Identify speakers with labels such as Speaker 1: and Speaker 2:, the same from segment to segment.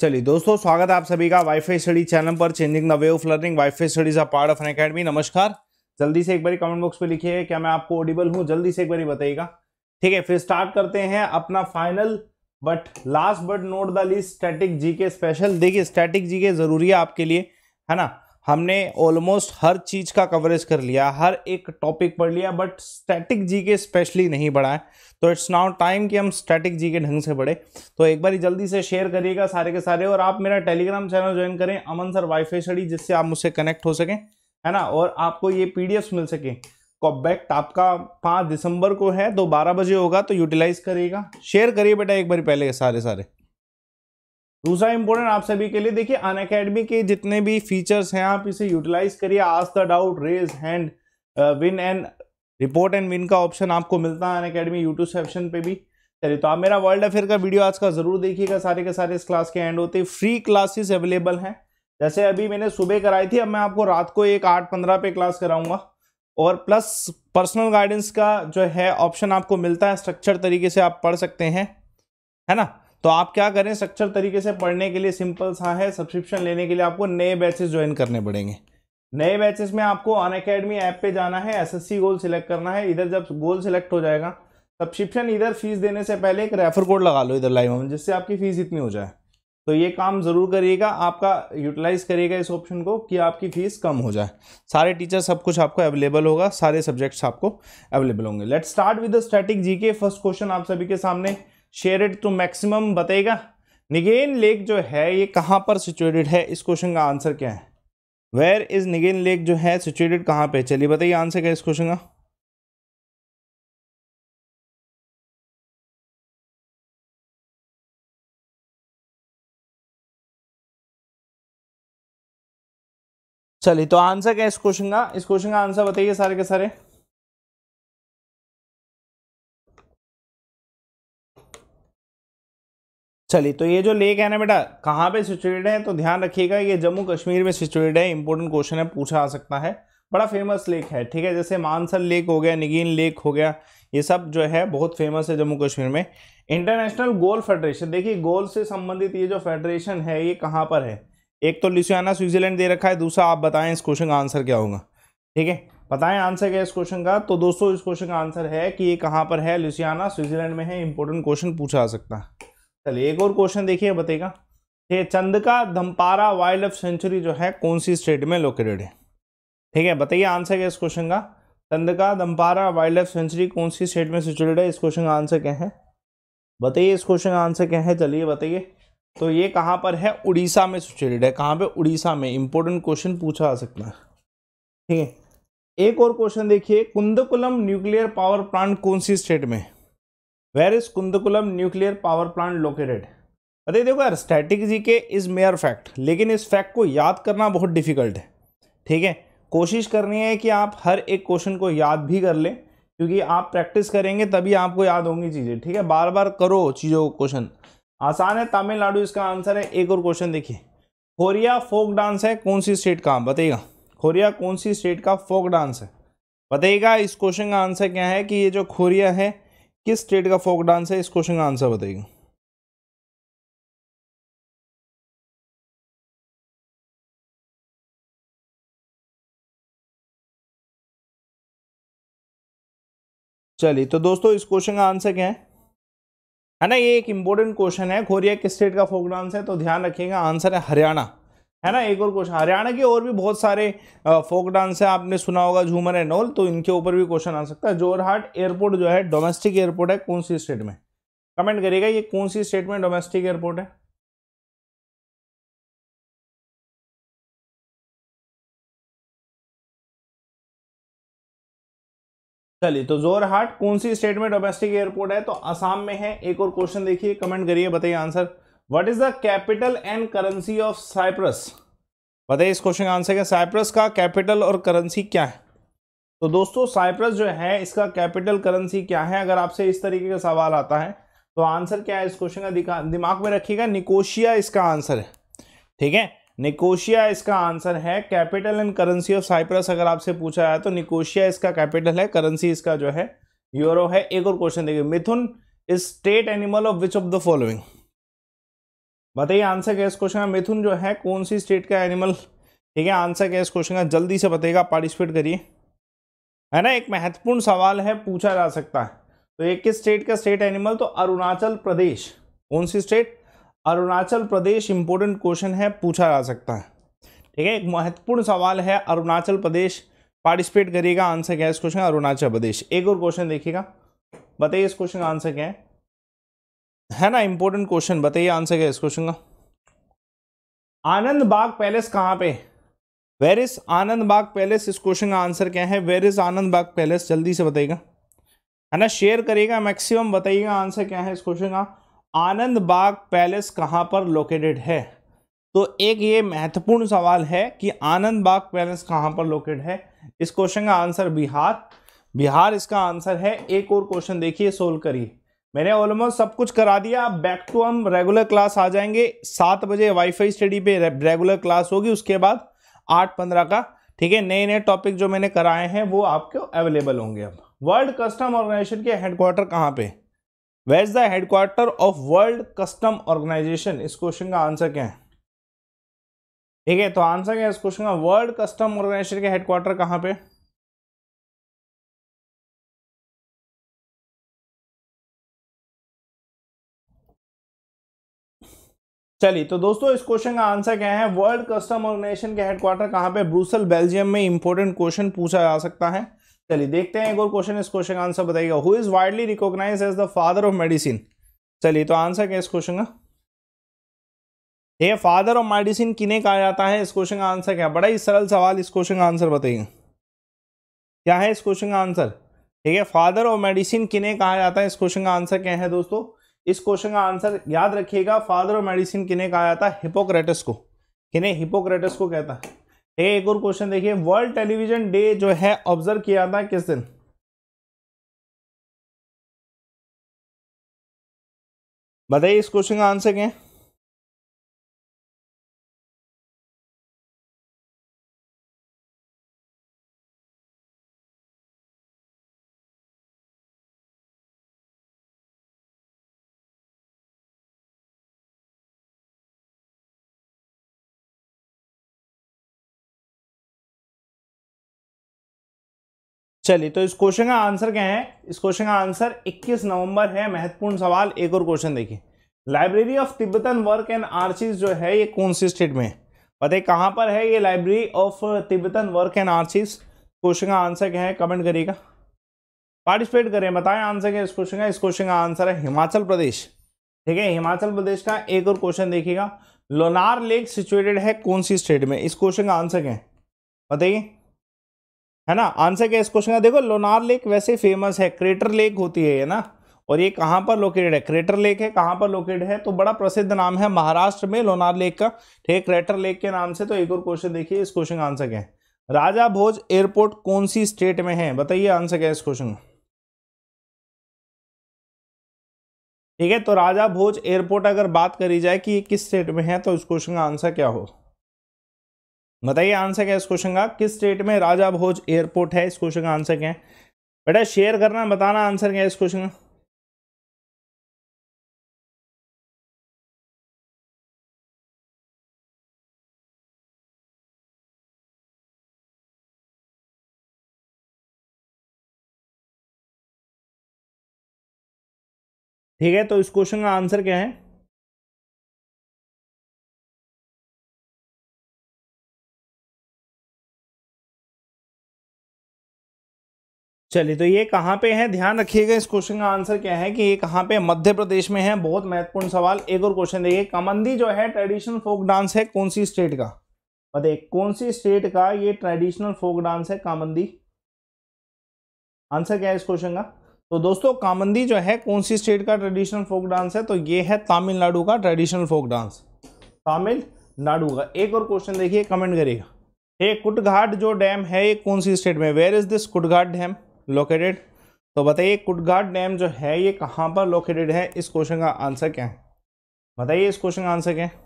Speaker 1: चलिए दोस्तों स्वागत है आप सभी का वाईफाई स्टडी चैनल पर changing the way of learning wifi studies a part of Unacademy नमस्कार जल्दी से एक बार कमेंट बॉक्स पे लिखिए क्या मैं आपको ऑडिबल हूँ जल्दी से एक बार बताइएगा ठीक है फिर स्टार्ट करते हैं अपना final but last but not the least static G special देखिए स्टैटिक जी जरूरी है आपके लिए है ना हमने ऑलमोस्ट हर चीज़ का कवरेज कर लिया हर एक टॉपिक पढ़ लिया बट स्टैटिक जी के स्पेशली नहीं पढ़ाए है तो इट्स नाउ टाइम कि हम स्टैटिक जी के ढंग से पढ़े तो एक बार जल्दी से शेयर करिएगा सारे के सारे और आप मेरा टेलीग्राम चैनल ज्वाइन करें अमन सर वाईफाई स्टडी जिससे आप मुझसे कनेक्ट हो सकें है ना और आपको ये पी मिल सके कॉबैक्ट आपका पाँच दिसंबर को है तो बारह बजे होगा तो यूटिलाइज़ करिएगा शेयर करिए बेटा एक बार पहले सारे सारे दूसरा इंपॉर्टेंट आप सभी के लिए देखिए अन अकेडमी के जितने भी फीचर्स हैं आप इसे यूटिलाइज करिए आज the doubt raise hand win and report and win का ऑप्शन आपको मिलता है अन अकेडमी यूट्यूब सेक्शन पे भी चलिए तो आप मेरा वर्ल्ड अफेयर का वीडियो आज का जरूर देखिएगा सारे के सारे इस क्लास के एंड होते फ्री क्लासेस अवेलेबल हैं जैसे अभी मैंने सुबह कराई थी अब मैं आपको रात को एक आठ पंद्रह पे क्लास कराऊंगा और प्लस पर्सनल गाइडेंस का जो है ऑप्शन आपको मिलता है स्ट्रक्चर तरीके से आप पढ़ सकते हैं है ना तो आप क्या करें स्ट्रक्चर तरीके से पढ़ने के लिए सिंपल सा है सब्सक्रिप्शन लेने के लिए आपको नए बैचेस ज्वाइन करने पड़ेंगे नए बैचेस में आपको अन अकेडमी ऐप पे जाना है एसएससी गोल सिलेक्ट करना है इधर जब गोल सिलेक्ट हो जाएगा सब्सक्रिप्शन इधर फीस देने से पहले एक रेफर कोड लगा लो इधर लाइव जिससे आपकी फीस इतनी हो जाए तो ये काम ज़रूर करिएगा आपका यूटिलाइज करिएगा इस ऑप्शन को कि आपकी फ़ीस कम हो जाए सारे टीचर सब कुछ आपको अवेलेबल होगा सारे सब्जेक्ट्स आपको अवेलेबल होंगे let start with the static GK first question आप सभी के सामने शेयर इट तो मैक्सिमम बताएगा निगेन लेक जो है ये कहाँ पर सिचुएटेड है इस क्वेश्चन का आंसर क्या है वेयर इज निगेन
Speaker 2: लेक जो है सिचुएटेड कहाँ पे चलिए बताइए आंसर तो क्या है इस क्वेश्चन का चलिए तो आंसर क्या है इस क्वेश्चन का इस क्वेश्चन का आंसर बताइए सारे के सारे चलिए तो ये जो लेक है
Speaker 1: ना बेटा कहाँ पे सिचुएटेड है तो ध्यान रखिएगा ये जम्मू कश्मीर में सिचुएटेड है इंपॉर्टेंट क्वेश्चन है पूछा आ सकता है बड़ा फेमस लेक है ठीक है जैसे मानसर लेक हो गया निगीन लेक हो गया ये सब जो है बहुत फेमस है जम्मू कश्मीर में इंटरनेशनल गोल फेडरेशन देखिए गोल से संबंधित ये जो फेडरेशन है ये कहाँ पर है एक तो लिसियाना स्विट्जरलैंड दे रखा है दूसरा आप बताएं इस क्वेश्चन का आंसर क्या होगा ठीक है बताएं आंसर क्या इस क्वेश्चन का तो दोस्तों इस क्वेश्चन का आंसर है कि ये कहाँ पर है लुसियाना स्विट्जरलैंड में है इंपॉर्टेंट क्वेश्चन पूछा आ सकता है चलिए एक और क्वेश्चन देखिए बताएगा ये Chandaka Dampara wild life sanctuary जो है कौन सी स्टेट में लोकेटेड है ठीक है बताइए आंसर क्या इस क्वेश्चन का Chandaka Dampara wild life sanctuary कौन सी स्टेट में सिचुएटेड है इस क्वेश्चन का आंसर क्या है बताइए इस क्वेश्चन का आंसर क्या है चलिए बताइए तो ये कहाँ पर है उड़ीसा में सिचुएटेड है कहाँ पर उड़ीसा में इंपॉर्टेंट क्वेश्चन पूछा जा सकता है ठीक है एक और क्वेश्चन देखिए कुंदकुलम न्यूक्लियर पावर प्लांट कौन सी स्टेट में where is Kudankulam nuclear power plant located अरे देखो यार स्टैटिक जी के इज मेयर फैक्ट लेकिन इस फैक्ट को याद करना बहुत डिफिकल्ट है ठीक है कोशिश करनी है कि आप हर एक क्वेश्चन को याद भी कर लें क्योंकि आप प्रैक्टिस करेंगे तभी आपको याद होंगी चीज़ें ठीक है बार बार करो चीज़ों को क्वेश्चन आसान है तमिलनाडु इसका आंसर है एक और क्वेश्चन देखिए खोरिया फोक डांस है कौन सी स्टेट का बताइएगा खोरिया कौन सी स्टेट का फोक डांस है बताइएगा इस क्वेश्चन का आंसर क्या है कि ये जो खोरिया है
Speaker 2: किस स्टेट का फोक डांस है इस क्वेश्चन का आंसर बताइए चलिए तो दोस्तों इस क्वेश्चन का आंसर क्या है है ना ये एक इंपॉर्टेंट क्वेश्चन है कोरिया किस स्टेट का फोक डांस
Speaker 1: है तो ध्यान रखिएगा आंसर है हरियाणा है ना एक और क्वेश्चन हरियाणा के और भी बहुत सारे फोक डांस है आपने सुना होगा झूमर एंड ऑल तो इनके ऊपर भी क्वेश्चन आ सकता है जोरहाट एयरपोर्ट जो है
Speaker 2: डोमेस्टिक एयरपोर्ट है कौन सी स्टेट में कमेंट करिएगा ये कौन सी स्टेट में डोमेस्टिक एयरपोर्ट है चलिए तो जोरहाट कौन सी स्टेट में
Speaker 1: डोमेस्टिक एयरपोर्ट है तो आसाम में है एक और क्वेश्चन देखिए कमेंट करिए बताइए answer what is the capital and currency of Cyprus बताइए इस क्वेश्चन का आंसर क्या साइप्रस का कैपिटल और करेंसी क्या है तो दोस्तों साइप्रस जो है इसका कैपिटल करेंसी क्या है अगर आपसे इस तरीके का सवाल आता है तो आंसर क्या है इस क्वेश्चन का दिखा दिमाग में रखिएगा निकोशिया इसका आंसर है ठीक है निकोशिया इसका आंसर है capital and currency of Cyprus अगर आपसे पूछा जाए तो निकोशिया इसका कैपिटल है करेंसी इसका जो है यूरो है एक और क्वेश्चन देखिए Mithun is state animal of which of the following बताइए आंसर क्या इस क्वेश्चन का मिथुन जो है कौन सी स्टेट का एनिमल ठीक है आंसर क्या इस क्वेश्चन का जल्दी से बताइएगा पार्टिसिपेट करिए है ना एक महत्वपूर्ण सवाल है पूछा जा सकता है तो एक किस स्टेट का स्टेट एनिमल तो अरुणाचल प्रदेश कौन सी state Arunachal Pradesh important question है पूछा जा सकता है ठीक है एक महत्वपूर्ण सवाल है अरुणाचल प्रदेश पार्टिसिपेट करिएगा आंसर क्या है इस क्वेश्चन अरुणाचल प्रदेश एक और क्वेश्चन देखिएगा बताइए इस क्वेश्चन का आंसर क्या है है ना इंपॉर्टेंट क्वेश्चन बताइए आंसर क्या इस क्वेश्चन का आनंद बाग पैलेस कहाँ पे where is Anand Bagh palace इस क्वेश्चन का आंसर क्या है where is Anand Bagh palace जल्दी से बताइएगा है ना शेयर करिएगा मैक्सिमम बताइएगा आंसर क्या है इस क्वेश्चन का आनंद बाग पैलेस कहाँ पर लोकेटेड है तो एक ये महत्वपूर्ण सवाल है कि आनंद बाग पैलेस कहाँ पर लोकेट है इस क्वेश्चन का आंसर बिहार बिहार इसका आंसर है एक और क्वेश्चन देखिए सोल्व करिए मैंने ऑलमोस्ट सब कुछ करा दिया अब बैक टू हम रेगुलर क्लास आ जाएंगे सात बजे वाईफाई स्टडी पे रेगुलर क्लास होगी उसके बाद आठ पंद्रह का ठीक है नए नए टॉपिक जो मैंने कराए हैं वो आपको अवेलेबल होंगे अब वर्ल्ड कस्टम ऑर्गेनाइजेशन के हेडक्वार्टर कहाँ पे where is the headquarter of world custom organisation इस क्वेश्चन
Speaker 2: का आंसर क्या है ठीक है तो आंसर क्या है इस क्वेश्चन का वर्ल्ड कस्टम ऑर्गेनाइजेशन के हेडक्वार्टर कहाँ पे चलिए तो दोस्तों इस क्वेश्चन का आंसर क्या है वर्ल्ड कस्टम ऑर्गेनाइजेशन के हेडक्वार्टर कहाँ पे ब्रूसल बेल्जियम में
Speaker 1: इंपॉर्टेंट क्वेश्चन पूछा जा सकता है चलिए देखते हैं एक और क्वेश्चन इस क्वेश्चन का आंसर बताइएगा who is widely recognise as the father of medicine चलिए तो आंसर क्या इस क्वेश्चन का ये फादर ऑफ मेडिसिन किने कहा जाता है इस क्वेश्चन का आंसर क्या बड़ा ही सरल सवाल इस क्वेश्चन का आंसर बताइए क्या है इस क्वेश्चन का आंसर ठीक है फादर ऑफ मेडिसिन किने कहा जाता है इस क्वेश्चन का आंसर क्या है दोस्तों इस क्वेश्चन का आंसर याद रखिएगा फादर ऑफ मेडिसिन किन्हें कहा जाता है हिपोक्रेटस को किन्हें हिपोक्रेटस को कहता है है एक और क्वेश्चन देखिए वर्ल्ड
Speaker 2: टेलीविजन डे जो है ऑब्जर्व किया जाता है किस दिन बताइए इस क्वेश्चन का आंसर क्या है चलिए तो इस क्वेश्चन का आंसर क्या है इस क्वेश्चन का आंसर
Speaker 1: 21 नवंबर है महत्वपूर्ण सवाल एक और क्वेश्चन देखिए library of Tibetan work and archives जो है ये कौन सी स्टेट में है बताइए कहाँ पर है ये library of Tibetan work and archives question का आंसर क्या है कमेंट करिएगा पार्टिसिपेट करें बताएं आंसर क्या इस क्वेश्चन का इस क्वेश्चन का आंसर है हिमाचल प्रदेश ठीक है हिमाचल प्रदेश का एक और क्वेश्चन देखिएगा लोनार लेक सिचुएटेड है कौन सी स्टेट में इस क्वेश्चन का आंसर क्या है बताइए है ना आंसर क्या इस क्वेश्चन का देखो लोनार लेक वैसे फेमस है क्रेटर लेक होती है ये ना और ये कहाँ पर लोकेटेड है क्रेटर लेक है कहाँ पर लोकेटेड है तो बड़ा प्रसिद्ध नाम है महाराष्ट्र में लोनार लेक का ठीक है क्रेटर लेक के नाम से तो एक और क्वेश्चन देखिए इस क्वेश्चन का आंसर क्या है राजा भोज एयरपोर्ट कौन सी स्टेट में है बताइए आंसर क्या है इस क्वेश्चन का ठीक है तो राजा भोज एयरपोर्ट अगर बात करी जाए कि ये किस स्टेट में है तो इस क्वेश्चन का आंसर क्या हो बताइए आंसर क्या इस क्वेश्चन का किस स्टेट में
Speaker 2: राजा भोज एयरपोर्ट है इस क्वेश्चन का आंसर क्या है बेटा शेयर करना बताना आंसर क्या है इस क्वेश्चन का ठीक है तो इस क्वेश्चन का आंसर क्या है चलिए तो ये कहाँ पे है ध्यान रखिएगा इस क्वेश्चन का
Speaker 1: आंसर क्या है कि ये कहाँ पे मध्य प्रदेश में है बहुत महत्वपूर्ण सवाल एक और क्वेश्चन देखिए कमंदी जो है ट्रेडिशनल फोक डांस है कौन सी स्टेट का बताइए कौन सी स्टेट का ये ट्रेडिशनल फोक डांस है कामंदी आंसर क्या है इस क्वेश्चन का तो दोस्तों कामंदी जो है कौन सी स्टेट का ट्रेडिशनल फोक डांस है तो ये है तमिलनाडु का ट्रेडिशनल फोक डांस तमिलनाडु का एक और क्वेश्चन देखिए कमेंट करिएगा ये कुटघाट जो डैम है ये कौन सी स्टेट में where is this Kutghat dam located तो बताइए कुटघाट डैम जो
Speaker 2: है ये कहाँ पर लोकेटेड है इस क्वेश्चन का आंसर क्या है बताइए इस क्वेश्चन का आंसर क्या है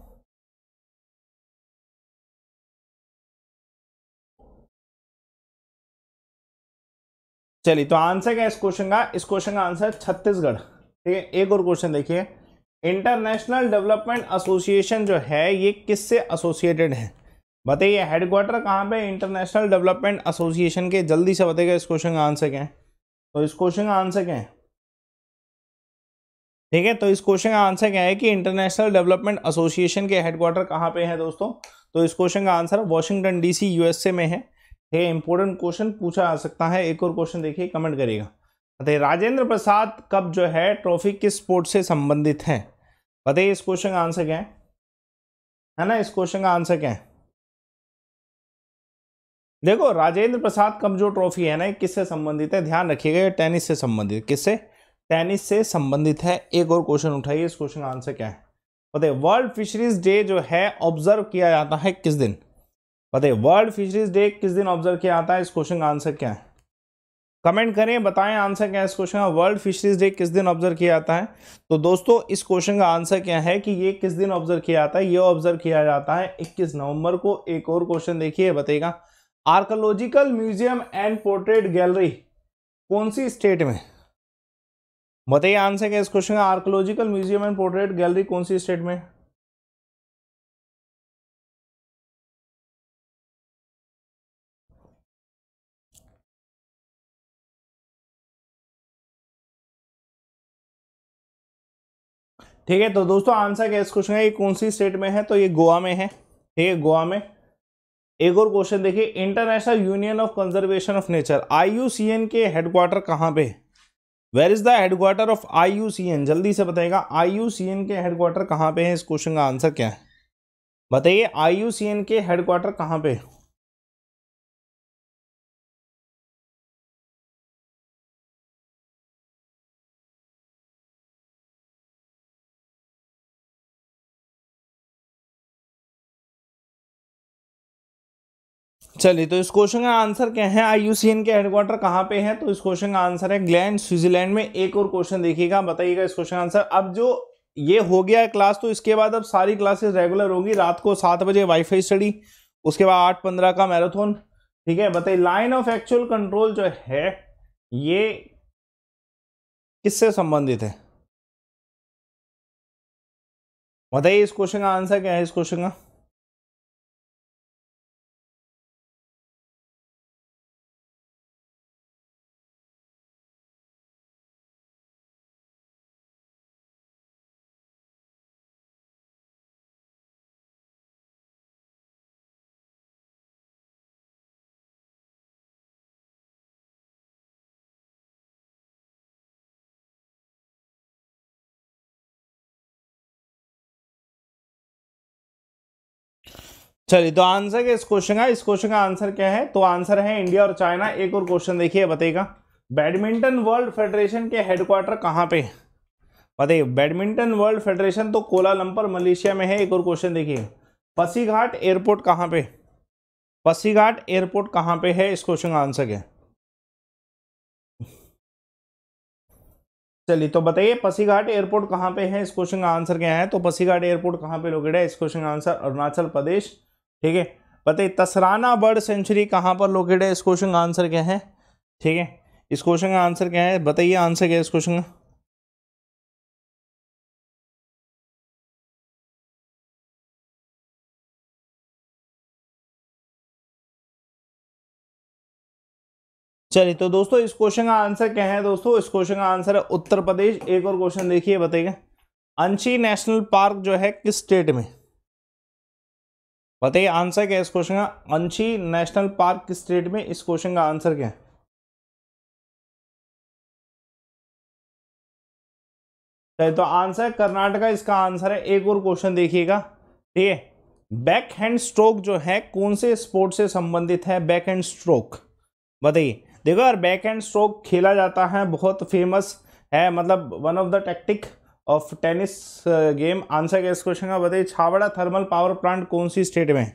Speaker 2: चलिए तो आंसर क्या है इस क्वेश्चन का इस क्वेश्चन का आंसर
Speaker 1: छत्तीसगढ़ ठीक है एक और क्वेश्चन देखिए इंटरनेशनल डेवलपमेंट एसोसिएशन जो है ये किससे एसोसिएटेड है बताइए हेडक्वार्टर कहाँ पे इंटरनेशनल डेवलपमेंट एसोसिएशन के जल्दी से बताइएगा इस क्वेश्चन का आंसर क्या है तो इस क्वेश्चन का आंसर क्या है ठीक है तो इस क्वेश्चन का आंसर क्या है कि इंटरनेशनल डेवलपमेंट एसोसिएशन के हेडक्वार्टर कहाँ पे है दोस्तों तो इस क्वेश्चन का आंसर वाशिंगटन डीसी यूएसए में है ठीक है इंपॉर्टेंट क्वेश्चन पूछा जा सकता है एक और क्वेश्चन देखिए कमेंट करिएगा बताइए राजेंद्र प्रसाद कप जो है ट्रॉफी किस स्पोर्ट से संबंधित है बताइए इस क्वेश्चन का आंसर क्या है ना इस क्वेश्चन का आंसर क्या है देखो राजेंद्र प्रसाद कमजोर ट्रॉफी है ना किससे संबंधित है ध्यान रखिएगा ये टेनिस से संबंधित किससे टेनिस से संबंधित है एक और क्वेश्चन उठाइए इस क्वेश्चन का आंसर क्या है बताइए वर्ल्ड फिशरीज डे जो है ऑब्जर्व किया जाता है किस दिन पते वर्ल्ड फिशरीज डे किस दिन ऑब्जर्व किया जाता है इस क्वेश्चन का आंसर क्या है कमेंट करें बताएं आंसर क्या है इस क्वेश्चन का वर्ल्ड फिशरीज डे किस दिन ऑब्जर्व किया जाता है तो दोस्तों इस क्वेश्चन का आंसर क्या है कि ये किस दिन ऑब्जर्व किया जाता है ये ऑब्जर्व किया जाता है 21 नवंबर को एक और क्वेश्चन देखिए बताएगा archaeological museum and portrait gallery कौन सी स्टेट में
Speaker 2: बताइए आंसर क्या इस क्वेश्चन का archaeological museum and portrait gallery कौन सी स्टेट में ठीक है तो दोस्तों आंसर क्या इस क्वेश्चन का ये कौन सी स्टेट
Speaker 1: में है तो ये गोवा में है ठीक है गोवा में एक और क्वेश्चन देखिए international union of conservation of nature I के हेडक्वार्टर कहाँ पे where is the headquarter of I जल्दी से बताएगा आई के हेडक्वार्टर कहाँ पे है इस क्वेश्चन का आंसर क्या है
Speaker 2: बताइए आई के हेडक्वार्टर कहाँ पे चलिए तो इस क्वेश्चन का
Speaker 1: आंसर क्या है आईयूसीएन के हेडक्वार्टर कहाँ पे है तो इस क्वेश्चन का आंसर है ग्लैंड स्विट्जरलैंड में एक और क्वेश्चन देखिएगा बताइएगा इस क्वेश्चन का आंसर अब जो ये हो गया है क्लास तो इसके बाद अब सारी क्लासेस रेगुलर होगी रात को सात बजे वाईफाई स्टडी उसके बाद आठ पंद्रह का मैराथन ठीक है
Speaker 2: बताइए लाइन ऑफ एक्चुअल कंट्रोल जो है ये किससे संबंधित है बताइए इस क्वेश्चन का आंसर क्या है इस क्वेश्चन का चलिए तो आंसर क्या इस क्वेश्चन का इस क्वेश्चन का आंसर क्या है तो आंसर
Speaker 1: है इंडिया और चाइना एक और क्वेश्चन देखिए बताएगा बैडमिंटन वर्ल्ड फेडरेशन के हेडक्वार्टर कहाँ पे बताइए बैडमिंटन वर्ल्ड फेडरेशन तो कोलालंपर मलेशिया में है एक और क्वेश्चन देखिए पसीघाट एयरपोर्ट कहाँ पे पसीघाट एयरपोर्ट कहाँ पे है इस क्वेश्चन का आंसर क्या चलिए तो बताइए पसीघाट एयरपोर्ट कहाँ पे है इस क्वेश्चन का आंसर क्या है तो पसीघाट एयरपोर्ट कहाँ पे लोकेट है इस क्वेश्चन का आंसर अरुणाचल प्रदेश ठीक है बताइए तसराना बर्ड सेंचुरी कहाँ पर लोकेट है
Speaker 2: इस क्वेश्चन का आंसर क्या है ठीक है इस क्वेश्चन का आंसर क्या है बताइए आंसर क्या है इस क्वेश्चन का चलिए तो दोस्तों इस क्वेश्चन का आंसर क्या है दोस्तों इस क्वेश्चन का आंसर है उत्तर
Speaker 1: प्रदेश एक और क्वेश्चन देखिए बताइएगा अंशी नेशनल पार्क जो है किस स्टेट में
Speaker 2: बताइए आंसर क्या है इस क्वेश्चन का अंशी नेशनल पार्क स्टेट में इस क्वेश्चन का आंसर क्या है तो आंसर कर्नाटका इसका आंसर है एक और क्वेश्चन देखिएगा ठीक
Speaker 1: है बैक हैंड स्ट्रोक जो है कौन से स्पोर्ट से संबंधित है बैक हैंड स्ट्रोक बताइए देखो यार बैक हैंड स्ट्रोक खेला जाता है बहुत फेमस है मतलब one of the tactic of tennis game answer क्या इस क्वेश्चन का बताइए छाबड़ा थर्मल पावर प्लांट कौन सी स्टेट में है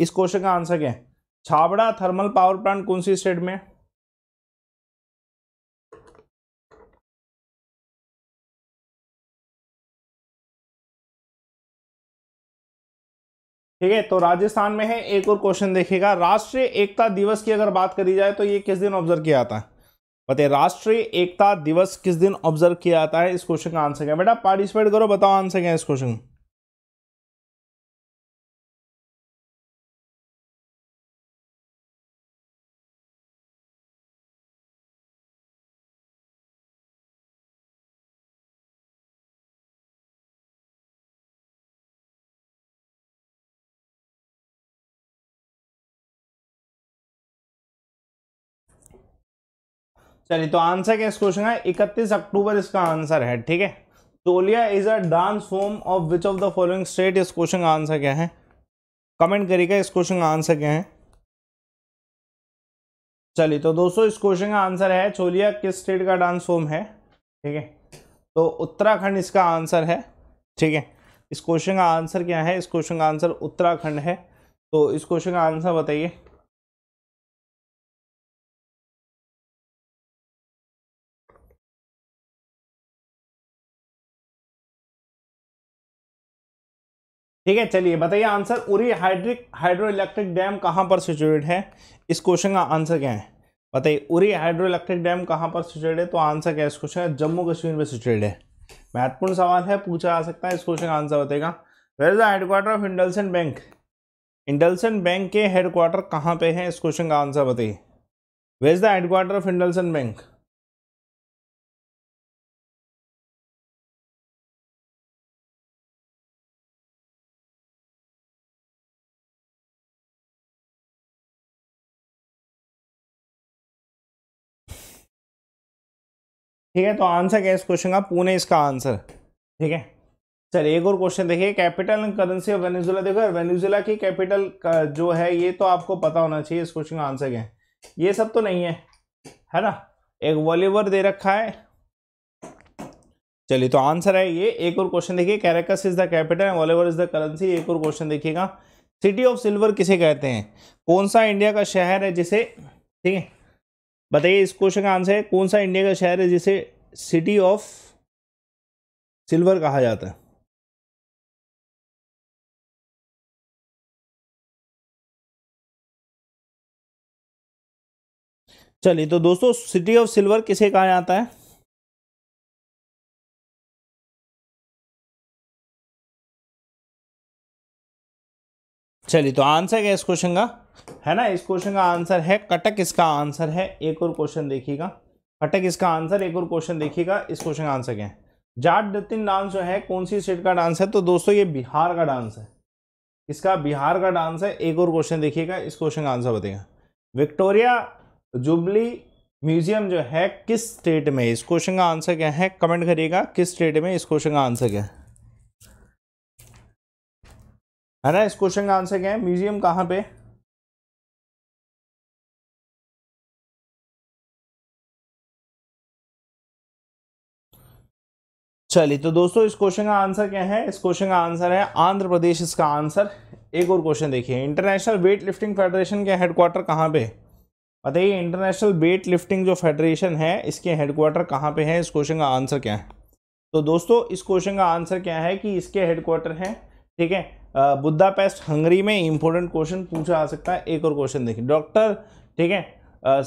Speaker 1: इस क्वेश्चन का आंसर क्या है छाबड़ा थर्मल पावर
Speaker 2: प्लांट कौन सी स्टेट में ठीक है तो राजस्थान में है एक और क्वेश्चन देखेगा राष्ट्रीय एकता दिवस की
Speaker 1: अगर बात करी जाए तो ये किस दिन ऑब्जर्व किया जाता है बताइए राष्ट्रीय एकता दिवस किस दिन ऑब्जर्व
Speaker 2: किया जाता है इस क्वेश्चन का आंसर क्या बेटा पार्टिसिपेट करो बताओ आंसर क्या है इस क्वेश्चन चलिए तो आंसर क्या इस क्वेश्चन का इकतीस अक्टूबर
Speaker 1: इसका आंसर है ठीक है तोलिया is a dance form of which of the following state इस क्वेश्चन का आंसर क्या है कमेंट करिएगा इस क्वेश्चन का आंसर क्या है चलिए तो दोस्तों इस क्वेश्चन का आंसर है चोलिया तो किस स्टेट का डांस फॉर्म है ठीक है तो उत्तराखंड इसका आंसर है ठीक है इस क्वेश्चन का आंसर क्या है
Speaker 2: इस क्वेश्चन का आंसर उत्तराखंड है तो इस क्वेश्चन का आंसर बताइए ठीक है चलिए बताइए answer Uri hydric hydro electric dam कहाँ पर सिचुएट है इस क्वेश्चन
Speaker 1: का आंसर क्या है बताइए उरी हाइड्रो इलेक्ट्रिक डैम कहाँ पर सिचुएट है तो आंसर क्या है इस क्वेश्चन का जम्मू कश्मीर में सिचुएट है महत्वपूर्ण सवाल है पूछा जा सकता है इस क्वेश्चन का आंसर बताएगा where is the headquarter of IndusInd bank IndusInd bank के हेडक्वार्टर कहाँ पे है इस क्वेश्चन का आंसर
Speaker 2: बताइए where is the headquarter of IndusInd bank ठीक है तो आंसर क्या है
Speaker 1: इस क्वेश्चन का पुणे इसका आंसर ठीक है चलिए एक और क्वेश्चन देखिए capital and currency of Venezuela देखो वेनेजुएला की कैपिटल जो है ये तो आपको पता होना चाहिए इस क्वेश्चन का आंसर क्या है ये सब तो नहीं है है ना एक वॉलीवर दे रखा है चलिए तो आंसर है ये एक और क्वेश्चन देखिए Caracas is the capital and Bolivar is the currency एक और क्वेश्चन देखिएगा सिटी ऑफ सिल्वर किसे कहते हैं कौन सा इंडिया का शहर है जिसे ठीक है बताइए इस क्वेश्चन का आंसर है कौन सा इंडिया का शहर है जिसे सिटी ऑफ
Speaker 2: सिल्वर कहा जाता है चलिए तो दोस्तों सिटी ऑफ सिल्वर किसे कहा जाता है चलिए तो आंसर क्या इस क्वेश्चन का है ना इस क्वेश्चन का आंसर है
Speaker 1: कटक इसका आंसर है एक और क्वेश्चन देखिएगा कटक इसका आंसर एक और क्वेश्चन देखिएगा इस क्वेश्चन का आंसर क्या है जाट दतिन डांस जो है कौन सी स्टेट का डांस है तो दोस्तों ये बिहार का डांस है इसका बिहार का डांस है एक और क्वेश्चन देखिएगा इस क्वेश्चन का आंसर बताएगा विक्टोरिया जुबली म्यूजियम जो है किस स्टेट में इस क्वेश्चन का आंसर क्या है कमेंट करिएगा किस स्टेट में इस क्वेश्चन का आंसर क्या है
Speaker 2: है ना इस क्वेश्चन का आंसर क्या है म्यूजियम कहाँ पे चलिए तो दोस्तों इस क्वेश्चन का आंसर क्या है इस क्वेश्चन का आंसर है आंध्र प्रदेश इसका
Speaker 1: आंसर एक और क्वेश्चन देखिए इंटरनेशनल वेट लिफ्टिंग फेडरेशन के हेडक्वार्टर कहाँ पे बताइए इंटरनेशनल वेट लिफ्टिंग जो फेडरेशन है इसके हेडक्वार्टर कहाँ पे है इस क्वेश्चन का आंसर क्या है तो दोस्तों इस क्वेश्चन का आंसर क्या है कि इसके हेडक्वार्टर हैं ठीक है बुद्धा पेस्ट हंगरी में इंपॉर्टेंट क्वेश्चन पूछा आ सकता है एक और क्वेश्चन देखिए डॉक्टर ठीक है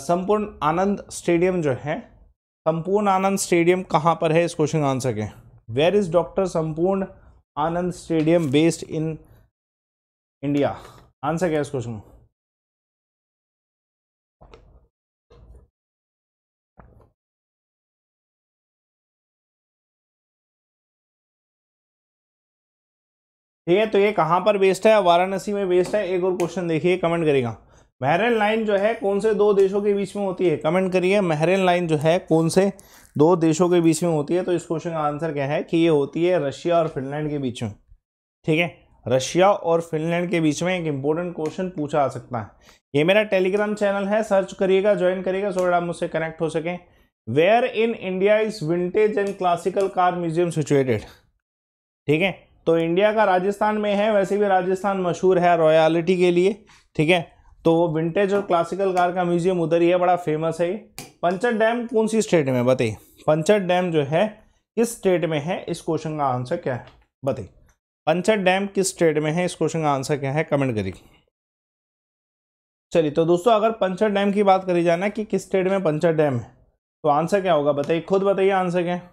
Speaker 1: संपूर्ण आनंद स्टेडियम जो है संपूर्ण आनंद स्टेडियम कहाँ पर है इस क्वेश्चन का आंसर के where is doctor Sampurnanand stadium based in
Speaker 2: India answer क्या है इस क्वेश्चन ठीक है तो ये
Speaker 1: कहाँ पर बेस्ड है वाराणसी में बेस्ड है एक और क्वेश्चन देखिए कमेंट करेगा महरेन लाइन जो है कौन से दो देशों के बीच में होती है कमेंट करिए महरेन लाइन जो है कौन से दो देशों के बीच में होती है तो इस क्वेश्चन का आंसर क्या है कि ये होती है रशिया और फिनलैंड के बीच में ठीक है रशिया और फिनलैंड के बीच में एक इंपॉर्टेंट क्वेश्चन पूछा आ सकता है ये मेरा टेलीग्राम चैनल है सर्च करिएगा ज्वाइन करिएगा सो आप मुझसे कनेक्ट हो सकें where in India is vintage and classical car museum situated ठीक है तो इंडिया का राजस्थान में है वैसे भी राजस्थान मशहूर है रॉयलिटी के लिए ठीक है तो वो विंटेज और क्लासिकल कार का म्यूजियम उधर ही है बड़ा फेमस है ये पंचर डैम कौन सी स्टेट में बताइए पंचर डैम जो है किस स्टेट में है इस क्वेश्चन का आंसर क्या है बताइए पंचर डैम किस स्टेट में है इस क्वेश्चन का आंसर क्या है कमेंट करिए चलिए तो दोस्तों अगर पंचर डैम
Speaker 2: की बात करी जाना कि किस स्टेट में पंचर डैम है तो आंसर क्या होगा बताइए खुद बताइए आंसर क्या है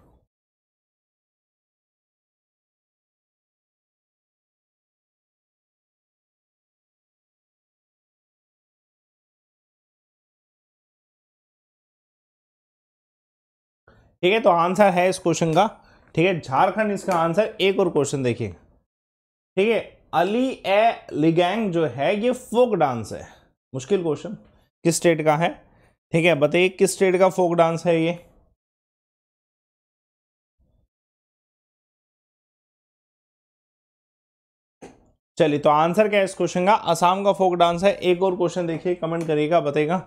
Speaker 2: ठीक है तो आंसर है इस क्वेश्चन का ठीक है झारखंड इसका आंसर एक और क्वेश्चन देखिए ठीक है
Speaker 1: अली ए लिगैंग जो है ये फोक डांस है मुश्किल क्वेश्चन किस स्टेट
Speaker 2: का है ठीक है बताइए किस स्टेट का फोक डांस है ये चलिए तो आंसर क्या है इस क्वेश्चन का असम का फोक डांस है एक और क्वेश्चन देखिए कमेंट करिएगा बताइएगा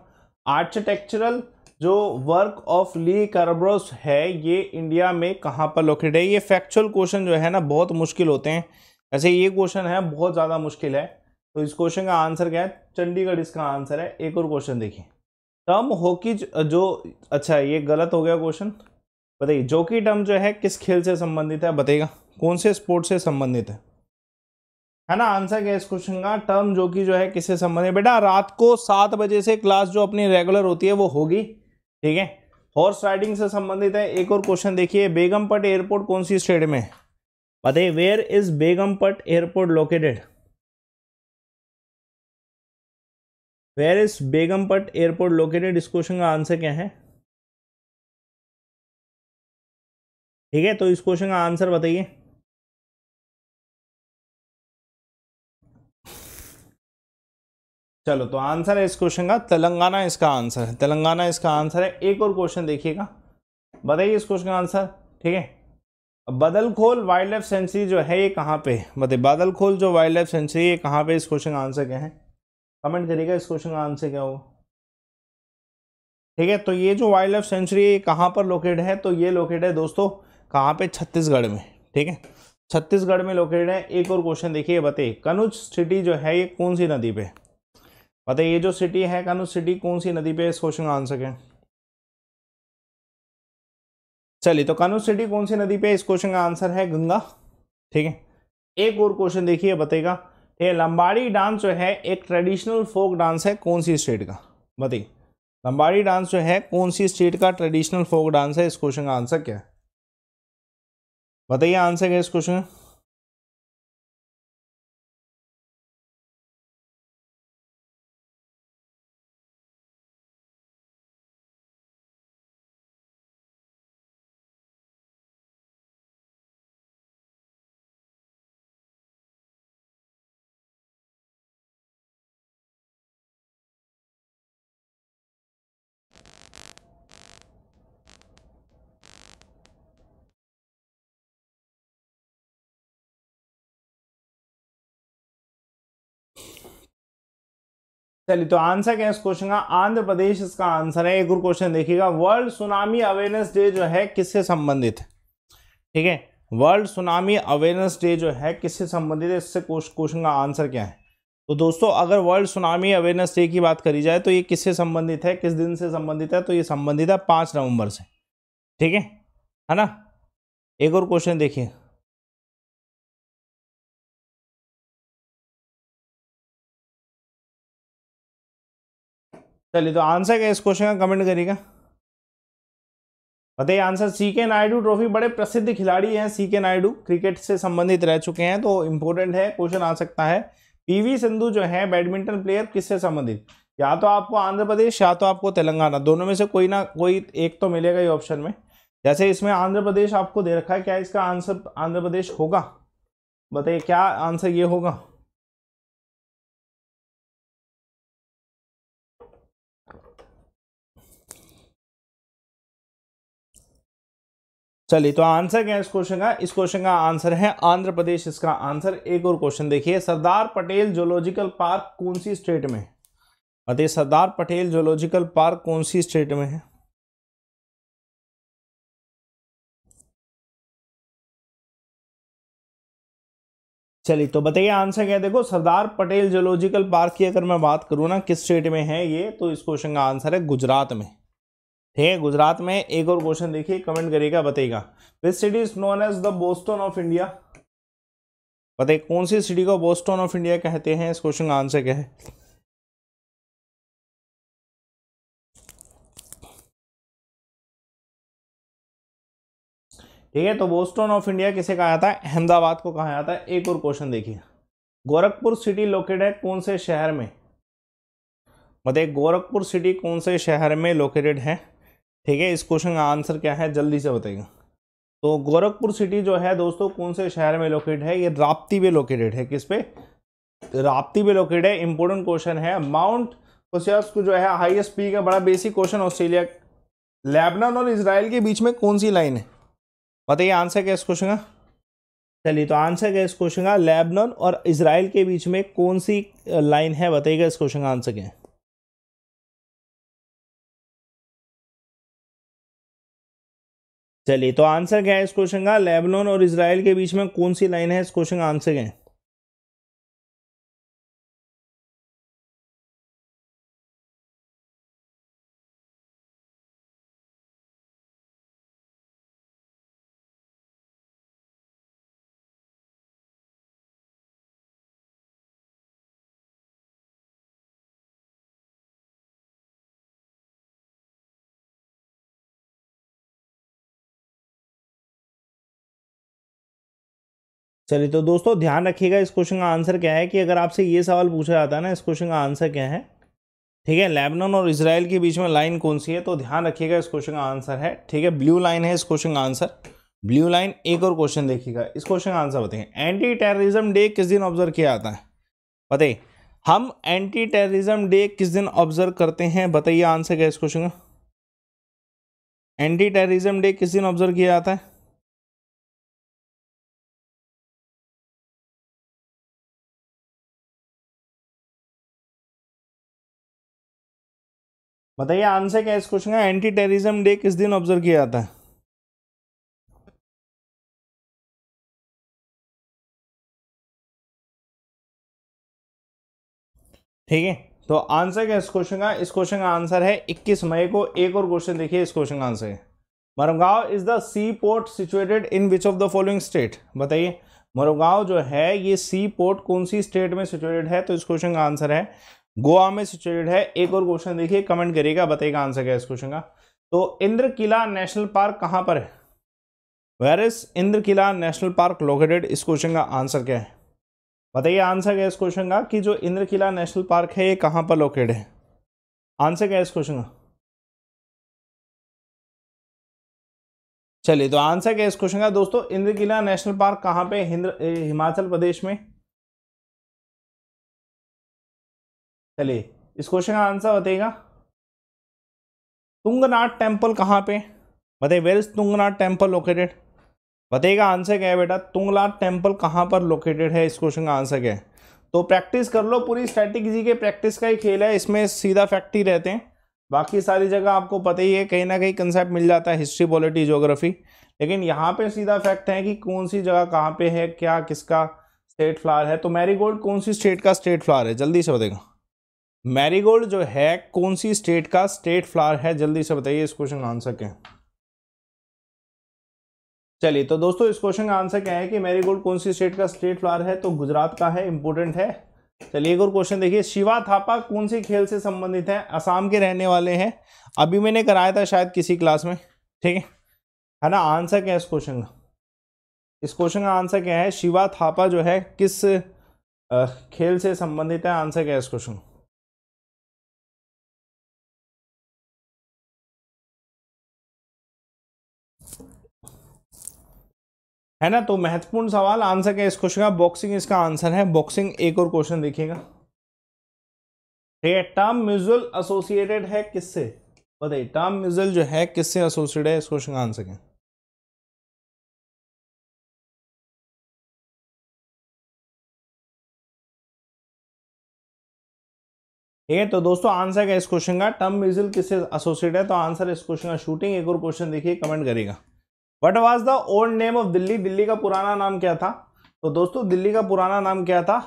Speaker 1: आर्किटेक्चरल जो वर्क ऑफ ली कार्बरोस है ये इंडिया में कहाँ पर लोकेट है ये फैक्चुअल क्वेश्चन जो है ना बहुत मुश्किल होते हैं ऐसे ये क्वेश्चन है बहुत ज़्यादा मुश्किल है तो इस क्वेश्चन का आंसर क्या है चंडीगढ़ इसका आंसर है एक और क्वेश्चन देखिए टर्म हॉकी जो अच्छा ये गलत हो गया क्वेश्चन बताइए जोकी टर्म जो है किस खेल से संबंधित है बताइएगा कौन से स्पोर्ट से संबंधित है है ना आंसर क्या इस क्वेश्चन का टर्म जो जो है किससे संबंधित बेटा रात को सात बजे से क्लास जो अपनी रेगुलर होती है वो होगी ठीक है हॉर्स राइडिंग से संबंधित है एक और क्वेश्चन देखिए बेगमपट एयरपोर्ट कौन सी स्टेट में बताइए where is Begumpet airport located
Speaker 2: where is Begumpet airport located इस क्वेश्चन का आंसर क्या है ठीक है तो इस क्वेश्चन का आंसर बताइए चलो तो आंसर है इस क्वेश्चन का तेलंगाना
Speaker 1: इसका आंसर है तेलंगाना इसका आंसर है एक और क्वेश्चन देखिएगा बताइए इस क्वेश्चन का आंसर ठीक है बदलखोल वाइल्ड लाइफ सेंचुरी जो है ये कहाँ पे बताइए बदलखोल जो वाइल्ड लाइफ सेंचुरी ये कहाँ पे इस क्वेश्चन का आंसर क्या है कमेंट करिएगा इस क्वेश्चन का आंसर क्या होगा ठीक है तो ये जो वाइल्ड लाइफ सेंचुरी है कहाँ पर लोकेट है तो ये लोकेट है दोस्तों कहाँ पे छत्तीसगढ़ में ठीक है छत्तीसगढ़ में लोकेट है एक और क्वेश्चन देखिए बताइए कनुज सिटी जो है ये कौन सी नदी पे बताइए ये जो सिटी है कानू सिटी कौन सी नदी पे इस क्वेश्चन का आंसर है चलिए तो कानू सिटी कौन सी नदी पे इस क्वेश्चन का आंसर है गंगा ठीक है एक और क्वेश्चन देखिए बताएगा ये लंबाड़ी डांस जो है एक ट्रेडिशनल फोक डांस है कौन सी स्टेट का बताइए लंबाड़ी डांस जो है कौन सी स्टेट का ट्रेडिशनल फोक डांस है इस क्वेश्चन का आंसर क्या है
Speaker 2: बताइए आंसर क्या है इस क्वेश्चन का चलिए तो आंसर क्या है इस क्वेश्चन का आंध्र
Speaker 1: प्रदेश इसका आंसर है एक और क्वेश्चन देखिएगा वर्ल्ड सुनामी अवेयरनेस डे जो है किससे संबंधित है ठीक है वर्ल्ड सुनामी अवेयरनेस डे जो है किससे संबंधित है इससे क्वेश्चन का आंसर क्या है तो दोस्तों अगर वर्ल्ड सुनामी अवेयरनेस डे की बात करी जाए तो ये किससे संबंधित है किस दिन से संबंधित है तो ये संबंधित है पाँच नवंबर से ठीक है है ना
Speaker 2: एक और क्वेश्चन देखिए चलिए तो आंसर क्या इस क्वेश्चन का कमेंट करिएगा बताइए आंसर सी के नायडू ट्रॉफी
Speaker 1: बड़े प्रसिद्ध खिलाड़ी हैं सी के नायडू क्रिकेट से संबंधित रह चुके हैं तो इम्पोर्टेंट है क्वेश्चन आ सकता है पीवी सिंधु जो है बैडमिंटन प्लेयर किससे संबंधित या तो आपको आंध्र प्रदेश या तो आपको तेलंगाना दोनों में से कोई ना कोई एक तो मिलेगा ही ऑप्शन में जैसे इसमें आंध्र प्रदेश
Speaker 2: आपको दे रखा है क्या इसका आंसर आंध्र प्रदेश होगा बताइए क्या आंसर ये होगा चलिए
Speaker 1: तो आंसर क्या है इस क्वेश्चन का इस क्वेश्चन का आंसर है आंध्र प्रदेश इसका आंसर एक और क्वेश्चन देखिए सरदार पटेल जोलॉजिकल पार्क कौन सी स्टेट में बताइए सरदार पटेल जोलॉजिकल
Speaker 2: पार्क कौन सी स्टेट में है चलिए तो बताइए आंसर
Speaker 1: क्या है देखो सरदार पटेल जोलॉजिकल पार्क की अगर मैं बात करूँ ना किस स्टेट में है ये तो इस क्वेश्चन का आंसर है गुजरात में ठीक है गुजरात में एक और क्वेश्चन देखिए कमेंट करिएगा बताइएगा which city is known as the Boston of India बताइए कौन सी सिटी को बोस्टन
Speaker 2: ऑफ इंडिया कहते हैं इस क्वेश्चन का आंसर क्या है
Speaker 1: ठीक है तो बोस्टन ऑफ इंडिया किसे कहा जाता है अहमदाबाद को कहा जाता है एक और क्वेश्चन देखिए गोरखपुर सिटी लोकेटेड है कौन से शहर में बताइए गोरखपुर सिटी कौन से शहर में लोकेटेड है ठीक है इस क्वेश्चन का आंसर क्या है जल्दी से बताइए तो गोरखपुर सिटी जो है दोस्तों कौन से शहर में लोकेट है ये राप्ती में लोकेटेड है किस पे राप्ती में लोकेट है इंपॉर्टेंट क्वेश्चन है माउंट को जो है हाईएस्ट पी का बड़ा बेसिक क्वेश्चन ऑस्ट्रेलिया लेबनान और इसराइल के बीच में कौन सी लाइन है बताइए आंसर क्या इस क्वेश्चन का चलिए तो आंसर क्या इस क्वेश्चन का लेबनान और इसराइल
Speaker 2: के बीच में कौन सी लाइन है बताइएगा इस क्वेश्चन का आंसर क्या है चलिए तो आंसर क्या है इस क्वेश्चन का लेबनॉन और इसराइल के बीच में कौन सी लाइन है इस क्वेश्चन का आंसर क्या है चलिए तो दोस्तों ध्यान रखिएगा इस क्वेश्चन का आंसर क्या
Speaker 1: है कि अगर आपसे ये सवाल पूछा जाता है ना इस क्वेश्चन का आंसर क्या है ठीक है लेबनन और इसराइल के बीच में लाइन कौन सी है तो ध्यान रखिएगा इस क्वेश्चन का आंसर है ठीक है ब्लू लाइन है इस क्वेश्चन का आंसर ब्लू लाइन एक और क्वेश्चन देखिएगा इस क्वेश्चन का आंसर बताइए एंटी टेररिज्म डे किस दिन ऑब्जर्व किया जाता है बताइए हम एंटी टेररिज्म डे किस दिन ऑब्जर्व करते हैं बताइए
Speaker 2: आंसर क्या है इस क्वेश्चन का एंटी टेररिज्म डे किस दिन ऑब्जर्व किया जाता है बताइए आंसर क्या इस क्वेश्चन का एंटी टेररिज्म डे किस दिन ऑब्जर्व किया जाता है ठीक है तो आंसर क्या इस क्वेश्चन का इस क्वेश्चन का आंसर है
Speaker 1: 21 मई को एक और क्वेश्चन देखिए इस क्वेश्चन का आंसर है Mormugao is the sea port situated in which of the following state बताइए मरुगांव जो है ये सी पोर्ट कौन सी स्टेट में सिचुएटेड है तो इस क्वेश्चन का आंसर है गोवा में सिचुएटेड है एक और क्वेश्चन देखिए कमेंट करिएगा बताइएगा आंसर क्या इस क्वेश्चन का तो इंद्र किला नेशनल पार्क कहां पर है where is Indra Kila national park located इस क्वेश्चन का आंसर क्या है बताइए आंसर क्या इस क्वेश्चन का कि जो इंद्र किला नेशनल पार्क है ये कहां पर लोकेटेड है आंसर क्या है इस क्वेश्चन
Speaker 2: का चलिए तो आंसर क्या इस क्वेश्चन का दोस्तों इंद्र किला नेशनल पार्क कहाँ पे हिमाचल प्रदेश में चलिए
Speaker 1: इस क्वेश्चन का आंसर बताइएगा तुंगनाथ टेम्पल कहाँ पे बताइए where is Tungnath temple located बताइएगा आंसर क्या है बेटा तुंगनाथ टेम्पल कहाँ पर लोकेटेड है इस क्वेश्चन का आंसर क्या है तो प्रैक्टिस कर लो पूरी स्ट्रैटेजी के प्रैक्टिस का ही खेल है इसमें सीधा फैक्ट ही रहते हैं बाकी सारी जगह आपको पता ही है कहीं ना कहीं कंसेप्ट मिल जाता है हिस्ट्री पॉलिटी जोग्राफी लेकिन यहाँ पे सीधा फैक्ट है कि कौन सी जगह कहाँ पे है क्या किसका स्टेट फ्लावर है तो मैरीगोल्ड कौन सी स्टेट का स्टेट फ्लावर है जल्दी से बताएगा मैरीगोल्ड जो है कौन सी स्टेट का स्टेट फ्लावर है जल्दी से बताइए इस क्वेश्चन का आंसर क्या चलिए तो दोस्तों इस क्वेश्चन का आंसर क्या है कि मैरीगोल्ड कौन सी स्टेट का स्टेट फ्लावर है तो गुजरात का है इंपोर्टेंट है चलिए एक और क्वेश्चन देखिए शिवा थापा कौन सी खेल से संबंधित है असम के रहने वाले हैं अभी मैंने कराया था शायद किसी क्लास में ठीक है है ना आंसर क्या है इस क्वेश्चन का इस क्वेश्चन का आंसर क्या है शिवा थापा जो है किस
Speaker 2: खेल से संबंधित है आंसर क्या है इस क्वेश्चन है ना तो महत्वपूर्ण सवाल आंसर क्या इस क्वेश्चन का बॉक्सिंग इसका आंसर है बॉक्सिंग
Speaker 1: एक और क्वेश्चन देखिएगा ठीक है टर्म म्यूजल एसोसिएटेड है किससे
Speaker 2: बताइए टर्म म्यूजल जो है किससे एसोसिएटेड है इस क्वेश्चन का आंसर क्या ठीक है तो दोस्तों आंसर क्या इस क्वेश्चन का टर्म म्यूजिल
Speaker 1: किससे एसोसिएट है तो आंसर इस क्वेश्चन का शूटिंग एक और क्वेश्चन देखिए कमेंट करेगा what was the old name of Delhi Delhi का पुराना नाम क्या था तो दोस्तों दिल्ली का पुराना नाम क्या था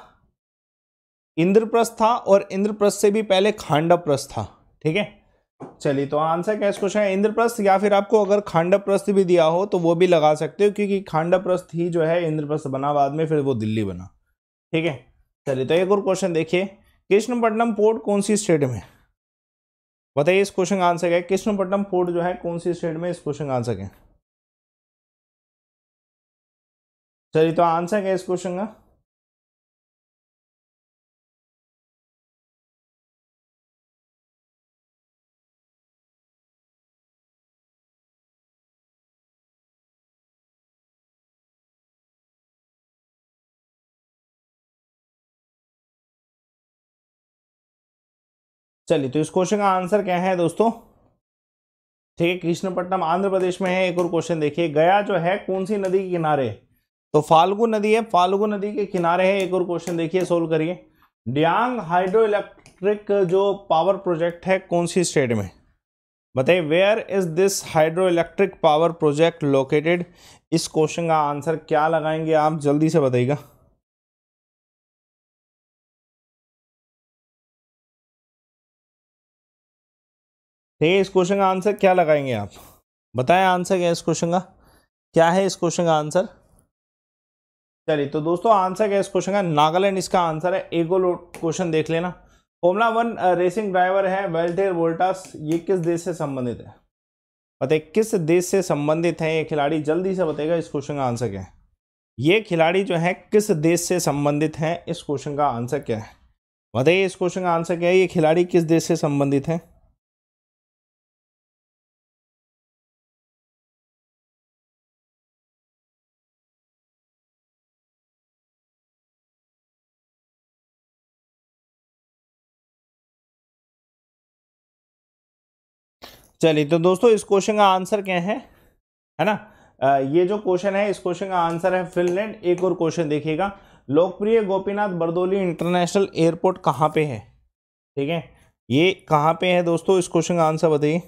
Speaker 1: इंद्रप्रस्थ था और इंद्रप्रस्थ से भी पहले खांडप्रस्थ था ठीक है चलिए तो आंसर क्या इस क्वेश्चन है इंद्रप्रस्थ या फिर आपको अगर खांडप्रस्थ भी दिया हो तो वो भी लगा सकते हो क्योंकि खांडप्रस्थ ही जो है इंद्रप्रस्थ बना बाद में फिर वो दिल्ली बना ठीक है चलिए तो एक और क्वेश्चन देखिए कृष्णपट्टनम पोर्ट कौन सी स्टेट में बताइए इस
Speaker 2: क्वेश्चन का आंसर क्या है कृष्णपट्टनम पोर्ट जो है कौन सी स्टेट में इस क्वेश्चन का आंसर क्या है सर तो आंसर क्या इस क्वेश्चन का चलिए तो इस क्वेश्चन का आंसर क्या है
Speaker 1: दोस्तों ठीक है कृष्णपट्टनम आंध्र प्रदेश में है एक और क्वेश्चन देखिए गया जो है कौन सी नदी के किनारे तो फाल्गु नदी है फाल्गु नदी के किनारे है एक और क्वेश्चन देखिए सोल्व करिए डियांग हाइड्रो इलेक्ट्रिक जो पावर प्रोजेक्ट है कौन सी स्टेट में बताइए where is this hydro electric power project located
Speaker 2: इस क्वेश्चन का आंसर क्या लगाएंगे आप जल्दी से बताइएगा ठीक है इस क्वेश्चन का आंसर क्या लगाएंगे आप बताएं आंसर क्या है इस क्वेश्चन का क्या है
Speaker 1: इस क्वेश्चन का आंसर चलिए तो दोस्तों आंसर क्या इस क्वेश्चन का नागालैंड इसका आंसर है एक और क्वेश्चन देख लेना फॉर्मुला वन रेसिंग ड्राइवर है वेल्टेर वोल्टास ये किस देश से संबंधित है बताए किस देश से संबंधित है ये खिलाड़ी जल्दी से बताएगा इस क्वेश्चन का आंसर क्या है ये खिलाड़ी जो है किस देश से संबंधित है इस क्वेश्चन का
Speaker 2: आंसर क्या है बताइए इस क्वेश्चन का आंसर क्या है ये खिलाड़ी किस देश से संबंधित है चलिए तो दोस्तों इस क्वेश्चन का आंसर क्या है है ना आ, ये जो
Speaker 1: क्वेश्चन है इस क्वेश्चन का आंसर है फिनलैंड एक और क्वेश्चन देखिएगा लोकप्रिय गोपीनाथ बरदोली इंटरनेशनल एयरपोर्ट कहाँ पे है ठीक है ये कहाँ पे है दोस्तों इस क्वेश्चन का
Speaker 2: आंसर बताइए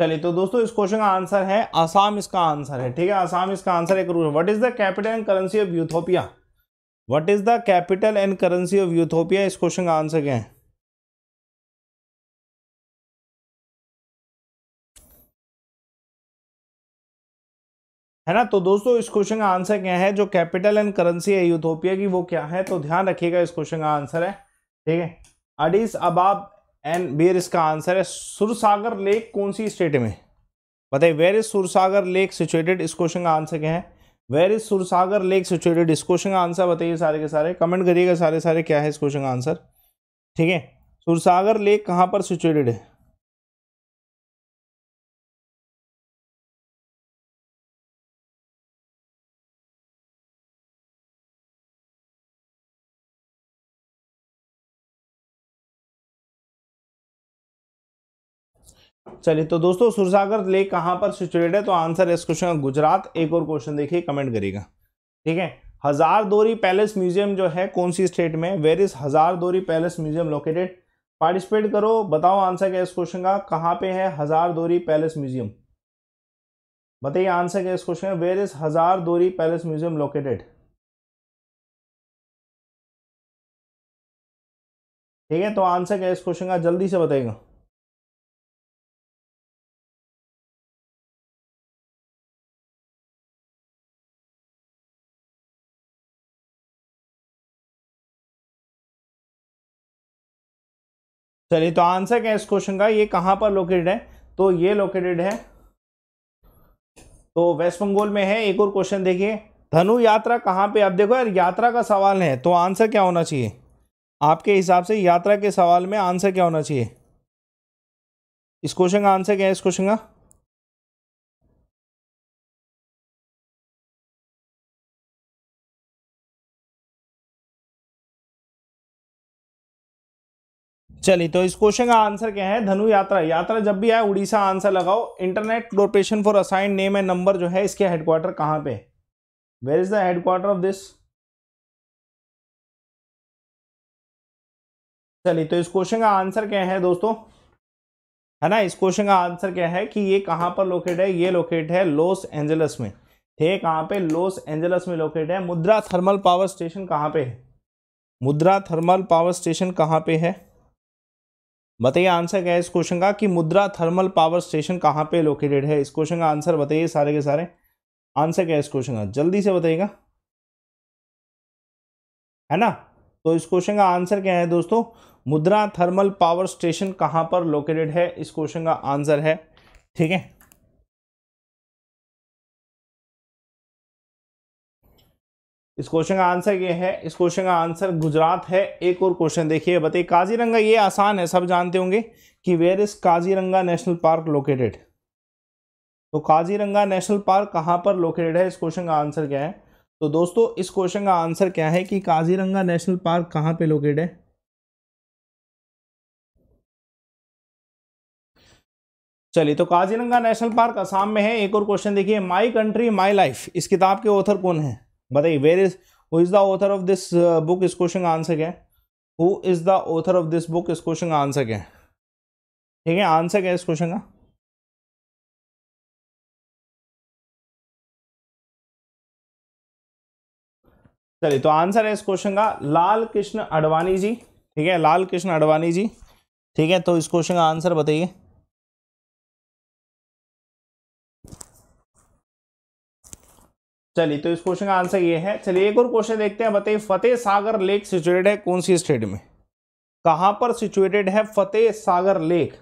Speaker 2: चलिए तो दोस्तों इस क्वेश्चन का आंसर है आसाम इसका आंसर है ठीक है आसाम इसका आंसर एक रूल what is the
Speaker 1: capital and currency of Ethiopia what is the capital and currency of Ethiopia इस क्वेश्चन
Speaker 2: का आंसर क्या है है ना तो दोस्तों इस क्वेश्चन का आंसर
Speaker 1: क्या है जो कैपिटल एंड करेंसी है यूथोपिया की वो क्या है तो ध्यान रखिएगा इस क्वेश्चन का आंसर है ठीक है अडिस अबाब एंड वेयर इसका आंसर है सुरसागर लेक कौन सी स्टेट में बताइए where is Sursagar lake situated इस क्वेश्चन का आंसर क्या है where is Sursagar lake situated इस क्वेश्चन का आंसर बताइए सारे के सारे कमेंट करिएगा सारे सारे क्या है इस क्वेश्चन का आंसर
Speaker 2: ठीक है सुरसागर लेक कहाँ पर सिचुएटेड है चलिए तो दोस्तों
Speaker 1: सुरसागर लेक कहाँ पर सिचुएट है तो आंसर इस क्वेश्चन का गुजरात एक और क्वेश्चन देखिए कमेंट करेगा ठीक है हजार दोरी पैलेस म्यूजियम जो है कौन सी स्टेट में where is Hazarduari palace museum located participate करो बताओ आंसर क्या इस क्वेश्चन का कहाँ पे है हजार दोरी
Speaker 2: पैलेस म्यूजियम बताइए आंसर क्या इस क्वेश्चन का where is Hazarduari palace museum located ठीक है तो आंसर क्या इस क्वेश्चन का जल्दी से बताइएगा चलिए तो आंसर क्या है इस क्वेश्चन का ये कहाँ पर लोकेटेड है तो ये
Speaker 1: लोकेटेड है तो वेस्ट बंगाल में है एक और क्वेश्चन देखिए धनु यात्रा कहाँ पे आप देखो यार यात्रा का सवाल है तो आंसर क्या होना चाहिए आपके हिसाब
Speaker 2: से यात्रा के सवाल में आंसर क्या होना चाहिए इस क्वेश्चन का आंसर क्या है इस क्वेश्चन का चलिए तो इस क्वेश्चन का आंसर क्या है धनु यात्रा यात्रा जब भी आए उड़ीसा आंसर
Speaker 1: लगाओ internet location for assign name and number जो है इसके हेडक्वार्टर कहाँ पे where is
Speaker 2: the headquarter of this चलिए तो इस क्वेश्चन का आंसर क्या है दोस्तों है ना इस क्वेश्चन का आंसर क्या है
Speaker 1: कि ये कहाँ पर लोकेट है ये लोकेट है लॉस एंजलस में थे कहाँ पे लॉस एंजलस में लोकेट है मुद्रा थर्मल पावर स्टेशन कहाँ पे है मुद्रा थर्मल पावर स्टेशन कहाँ पे है बताइए आंसर क्या है इस क्वेश्चन का कि मुद्रा थर्मल पावर स्टेशन कहाँ पे लोकेटेड है इस क्वेश्चन का आंसर बताइए सारे के सारे आंसर क्या है इस क्वेश्चन का जल्दी से बताइएगा है ना तो इस क्वेश्चन का आंसर क्या है दोस्तों मुद्रा थर्मल पावर स्टेशन कहाँ पर लोकेटेड है इस क्वेश्चन का आंसर है
Speaker 2: ठीक है इस क्वेश्चन का आंसर ये है इस क्वेश्चन का आंसर गुजरात है एक और क्वेश्चन देखिए
Speaker 1: बताइए काजीरंगा ये आसान है सब जानते होंगे कि where is Kaziranga national park located तो काजीरंगा नेशनल पार्क कहाँ पर लोकेटेड है इस क्वेश्चन का आंसर क्या है
Speaker 2: तो दोस्तों इस क्वेश्चन का आंसर क्या है कि काजीरंगा नेशनल पार्क कहाँ पर लोकेटेड है चलिए तो
Speaker 1: काजीरंगा नेशनल पार्क असम में है एक और क्वेश्चन देखिए माई कंट्री माई लाइफ इस किताब के ऑथर कौन है बताइए where is who is the author of this book इस क्वेश्चन का आंसर क्या है who is the
Speaker 2: author of this book इस क्वेश्चन का आंसर क्या है ठीक है आंसर क्या है इस क्वेश्चन का चलिए तो आंसर है इस क्वेश्चन का लाल कृष्ण अडवाणी जी ठीक है लाल कृष्ण अडवाणी जी ठीक है तो इस क्वेश्चन का आंसर बताइए चलिए तो इस क्वेश्चन का
Speaker 1: आंसर ये है चलिए एक और क्वेश्चन देखते हैं बताइए फतेह सागर लेक सिचुएटेड है कौन सी स्टेट में कहाँ पर सिचुएटेड है फतेह सागर लेक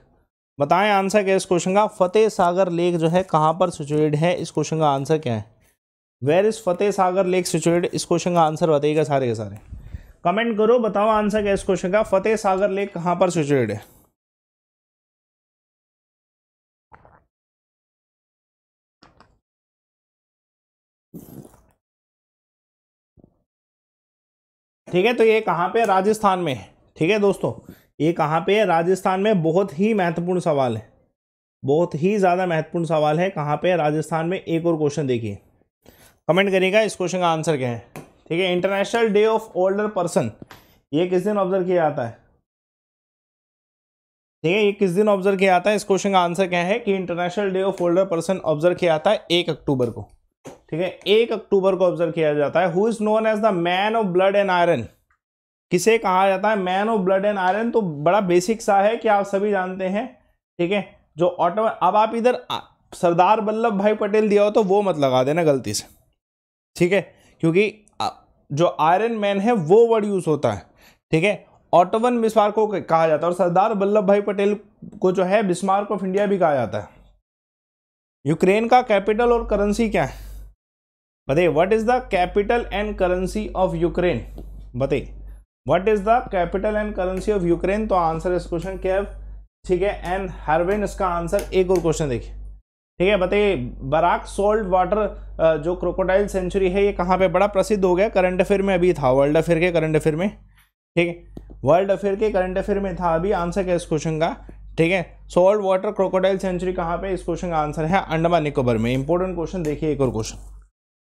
Speaker 1: बताएं आंसर क्या है इस क्वेश्चन का फतेह सागर लेक जो है कहाँ पर सिचुएटेड है इस क्वेश्चन का आंसर क्या है where is Fateh Sagar lake situated इस क्वेश्चन का आंसर बताइएगा सारे के सारे कमेंट करो बताओ आंसर क्या है इस क्वेश्चन का
Speaker 2: फतेह सागर लेक कहाँ पर सिचुएटेड है ठीक है तो ये कहाँ पे राजस्थान में है ठीक है
Speaker 1: दोस्तों ये कहाँ पे है राजस्थान में बहुत ही महत्वपूर्ण सवाल है बहुत ही ज़्यादा महत्वपूर्ण सवाल है कहाँ पे राजस्थान में एक और क्वेश्चन देखिए कमेंट करिएगा इस क्वेश्चन का आंसर क्या है ठीक है international day of older person ये किस दिन ऑब्जर्व किया जाता है ठीक है ये किस दिन ऑब्जर्व किया जाता है इस क्वेश्चन का आंसर क्या है कि international day of older person observe किया जाता है एक अक्टूबर को ठीक है एक अक्टूबर को ऑब्जर्व किया जाता है who is known as the man of blood and iron किसे कहा जाता है man of blood and iron तो बड़ा बेसिक सा है कि आप सभी जानते हैं ठीक है जो ऑटो अब आप इधर सरदार वल्लभ भाई पटेल दिया हो तो वो मत लगा देना गलती से ठीक है क्योंकि जो आयरन मैन है वो वर्ड यूज़ होता है ठीक है ऑटोवन बिस्मार को कहा जाता है और सरदार वल्लभ भाई पटेल को जो है बिस्मार्क ऑफ इंडिया भी कहा जाता है यूक्रेन का कैपिटल और करेंसी क्या है बताइए what is the capital and currency of Ukraine बताइए what is the capital and currency of Ukraine तो आंसर इस क्वेश्चन के ठीक है एंड हरविन इसका आंसर एक और क्वेश्चन देखिए ठीक है बताइए बराक सोल्ट वाटर जो क्रोकोडाइल सेंचुरी है ये कहाँ पे बड़ा प्रसिद्ध हो गया करंट अफेयर में अभी था वर्ल्ड अफेयर के करंट अफेयर में ठीक है वर्ल्ड अफेयर के करंट अफेयर में था अभी आंसर क्या इस क्वेश्चन का ठीक है सोल्ट वाटर क्रोकोडाइल सेंचुरी कहाँ पे इस क्वेश्चन का आंसर है अंडमान निकोबर में इंपॉर्टेंट क्वेश्चन देखिए एक और क्वेश्चन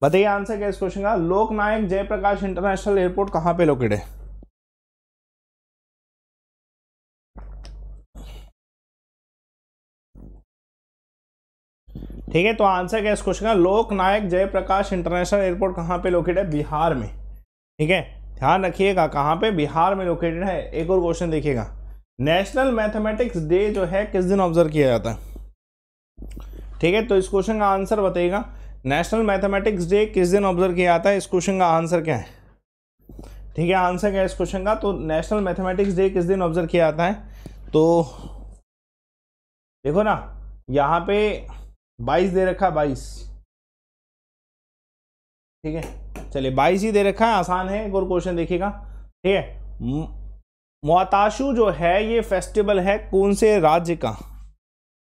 Speaker 1: बताइए आंसर क्या इस क्वेश्चन
Speaker 2: का लोकनायक जयप्रकाश इंटरनेशनल एयरपोर्ट कहां पे लोकेट है ठीक है तो आंसर क्या इस क्वेश्चन का लोकनायक जयप्रकाश इंटरनेशनल एयरपोर्ट कहां
Speaker 1: पे लोकेट है बिहार में ठीक है ध्यान रखिएगा कहां पे बिहार में लोकेटेड है एक और क्वेश्चन देखिएगा नेशनल मैथमेटिक्स डे जो है किस दिन ऑब्जर्व किया जाता है ठीक है तो इस क्वेश्चन का आंसर बताइएगा नेशनल मैथमेटिक्स डे किस दिन ऑब्जर्व किया जाता है इस क्वेश्चन का आंसर क्या है ठीक है आंसर क्या है इस क्वेश्चन का तो नेशनल मैथमेटिक्स डे किस दिन ऑब्जर्व किया जाता है तो देखो ना यहाँ पे बाईस दे रखा है बाईस ठीक है चलिए बाईस ही दे रखा है आसान है एक और क्वेश्चन देखिएगा ठीक है
Speaker 2: मुआताशु जो है ये फेस्टिवल है कौन से राज्य का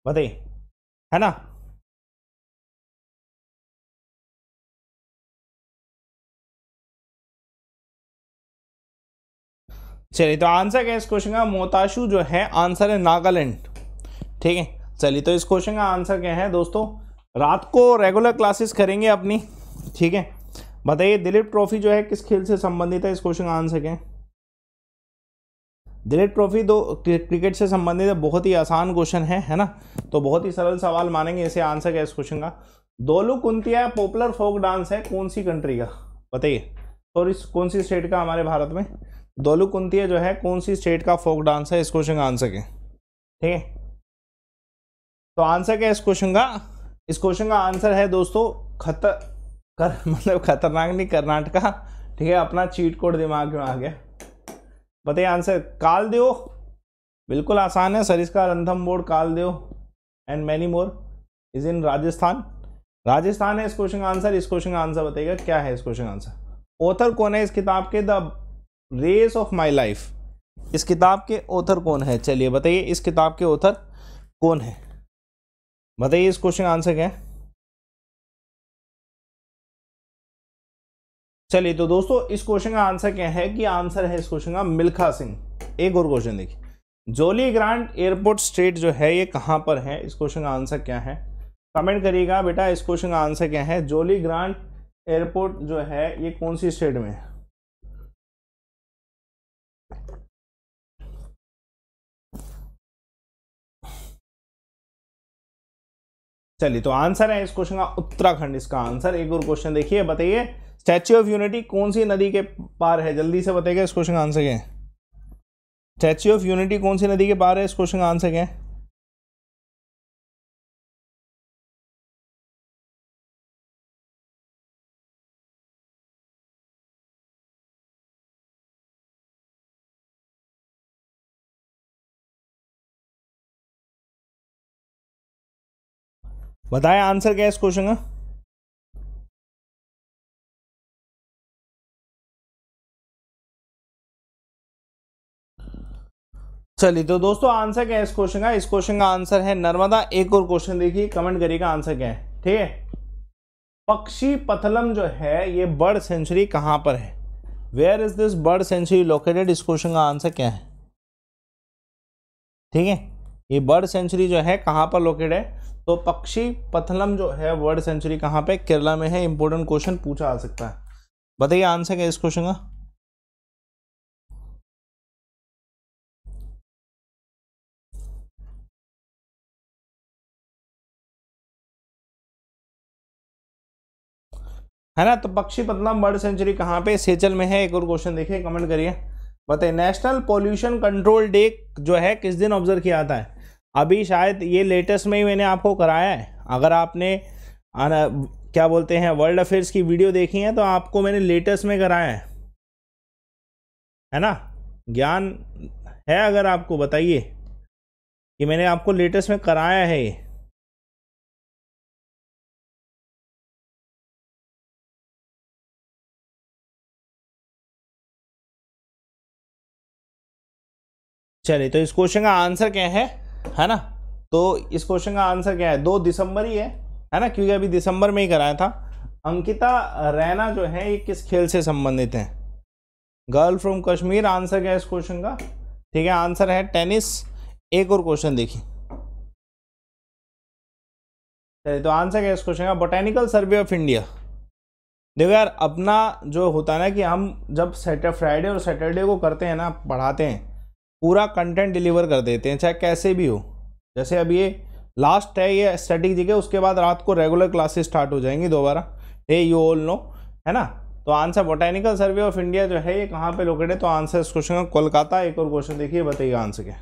Speaker 2: बताइए है ना चलिए तो आंसर
Speaker 1: क्या है इस क्वेश्चन का मोताशु जो है आंसर है नागालैंड ठीक है चलिए तो इस क्वेश्चन का आंसर क्या है दोस्तों रात को रेगुलर क्लासेस करेंगे अपनी ठीक है बताइए दिलीप ट्रॉफी जो है किस खेल से संबंधित है इस क्वेश्चन का आंसर क्या है दिलीप ट्रॉफी दो क्रिकेट से संबंधित है बहुत ही आसान क्वेश्चन है है ना तो बहुत ही सरल सवाल मानेंगे इसे आंसर क्या इस क्वेश्चन का दोलू कुंतिया पॉपुलर फोक डांस है कौन सी कंट्री का बताइए और इस कौन सी स्टेट का हमारे भारत में दोलू कुंतिया जो है कौन सी स्टेट का फोक डांस है इस क्वेश्चन का आंसर क्या ठीक है तो आंसर क्या है इस क्वेश्चन का इस क्वेश्चन का आंसर है दोस्तों खतर कर मतलब खतरनाक नहीं कर्नाटका ठीक है अपना चीट कोड दिमाग में आ गया बताइए आंसर काल देव बिल्कुल आसान है Sariska Ranthambore Keoladeo and many more is in Rajasthan Rajasthan है इस क्वेश्चन का आंसर इस क्वेश्चन का आंसर बताइएगा क्या है इस क्वेश्चन का आंसर ऑथर कौन है इस किताब के the race of my life इस किताब के ऑथर कौन है चलिए बताइए इस किताब के ऑथर कौन है बताइए इस क्वेश्चन आंसर क्या है चलिए तो दोस्तों इस क्वेश्चन का आंसर क्या है कि आंसर है इस क्वेश्चन का मिल्खा सिंह एक और क्वेश्चन देखिए जोली ग्रांट एयरपोर्ट स्ट्रीट जो है ये कहां पर है इस क्वेश्चन का आंसर क्या है कमेंट करिएगा बेटा इस क्वेश्चन का आंसर क्या है जोली ग्रांड एयरपोर्ट जो
Speaker 2: है ये कौन सी स्टेट में है चलिए तो आंसर है इस क्वेश्चन का उत्तराखंड इसका आंसर एक और क्वेश्चन देखिए बताइए
Speaker 1: स्टैच्यू ऑफ यूनिटी कौन सी नदी के पार है जल्दी से बताइएगा इस क्वेश्चन का आंसर क्या है
Speaker 2: स्टैच्यू ऑफ यूनिटी कौन सी नदी के पार है इस क्वेश्चन का आंसर क्या है बताया आंसर क्या है इस क्वेश्चन का चलिए तो दोस्तों आंसर क्या है इस क्वेश्चन का इस क्वेश्चन का आंसर है नर्मदा एक और क्वेश्चन
Speaker 1: देखिए कमेंट करिएगा आंसर क्या है ठीक है पक्षी पथलम जो है ये बर्ड सेंचुरी कहां पर है where is this bird sanctuary located इस क्वेश्चन का आंसर क्या है ठीक है ये बर्ड सेंचुरी जो है कहां पर लोकेटेड है तो पक्षी पथलम जो है वर्ड सेंचुरी कहाँ पे केरला में है इंपॉर्टेंट क्वेश्चन पूछा आ सकता है
Speaker 2: बताइए आंसर क्या इस क्वेश्चन का है ना तो पक्षी पतलम
Speaker 1: बर्ड सेंचुरी कहाँ पे सेचल में है एक और क्वेश्चन देखिए कमेंट करिए बताइए नेशनल पोल्यूशन कंट्रोल डे जो है किस दिन ऑब्जर्व किया जाता है अभी शायद ये लेटेस्ट में ही मैंने आपको कराया है अगर आपने आना क्या बोलते हैं वर्ल्ड अफेयर्स की वीडियो देखी है तो आपको मैंने लेटेस्ट में कराया है है ना ज्ञान
Speaker 2: है अगर आपको बताइए कि मैंने आपको लेटेस्ट में कराया है ये चलिए तो इस क्वेश्चन का आंसर क्या है है ना तो इस क्वेश्चन का आंसर क्या है
Speaker 1: दो दिसंबर ही है है ना क्योंकि अभी दिसंबर में ही कराया था अंकिता रैना जो है ये किस खेल से संबंधित है गर्ल फ्रॉम कश्मीर आंसर क्या है इस क्वेश्चन का ठीक है आंसर है टेनिस एक और क्वेश्चन देखिए चलिए तो आंसर क्या इस क्वेश्चन का बोटेनिकल सर्वे ऑफ इंडिया देखो यार अपना जो होता है ना कि हम जब सैटर फ्राइडे और सैटरडे को करते हैं ना पढ़ाते हैं पूरा कंटेंट डिलीवर कर देते हैं चाहे कैसे भी हो जैसे अब ये लास्ट है ये स्टडी जी के उसके बाद रात को रेगुलर क्लासेस स्टार्ट हो जाएंगी दोबारा हे यू ऑल नो है ना तो answer botanical survey of India जो है ये कहाँ पे लोकेट है तो आंसर इस क्वेश्चन का कोलकाता एक और क्वेश्चन देखिए बताइएगा आंसर क्या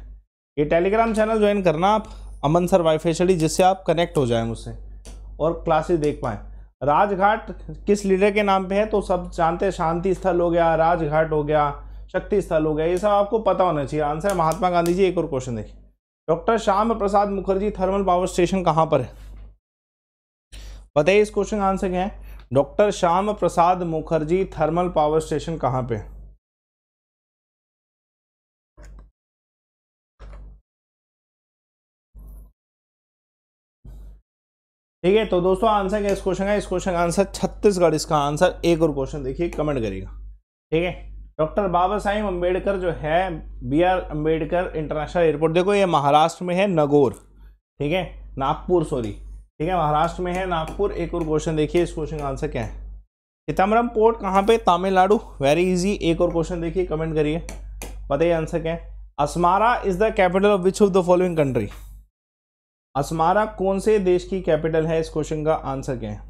Speaker 1: ये टेलीग्राम चैनल ज्वाइन करना आप अमन सर वाईफाई स्टडी जिससे आप कनेक्ट हो जाए मुझसे और क्लासेस देख पाएँ राजघाट किस लीडर के नाम पर है तो सब जानते हैं शांति स्थल हो गया राजघाट हो गया शक्ति स्थल हो गया ये सब आपको पता होना चाहिए आंसर है महात्मा गांधी जी एक और क्वेश्चन देखिए doctor Shyam Prasad Mukherjee thermal power station कहाँ पर है पता है इस क्वेश्चन का आंसर क्या है doctor Shyam Prasad
Speaker 2: Mukherjee thermal power station कहाँ पे ठीक है तो दोस्तों आंसर क्या इस क्वेश्चन का इस क्वेश्चन का आंसर छत्तीसगढ़ इसका आंसर एक और
Speaker 1: क्वेश्चन देखिए कमेंट करिएगा ठीक है डॉक्टर बाबा साहेब अम्बेडकर जो है B R Ambedkar international airport देखो ये महाराष्ट्र में है नगोर ठीक है नागपुर सॉरी ठीक है महाराष्ट्र में है नागपुर एक और क्वेश्चन देखिए इस क्वेश्चन का आंसर क्या है चिदम्बरम पोर्ट कहाँ पे तमिलनाडु वेरी इजी एक और क्वेश्चन देखिए कमेंट करिए बताइए आंसर क्या है Asmara is the capital of which of the following country Asmara कौन से
Speaker 2: देश की कैपिटल है इस क्वेश्चन का आंसर क्या है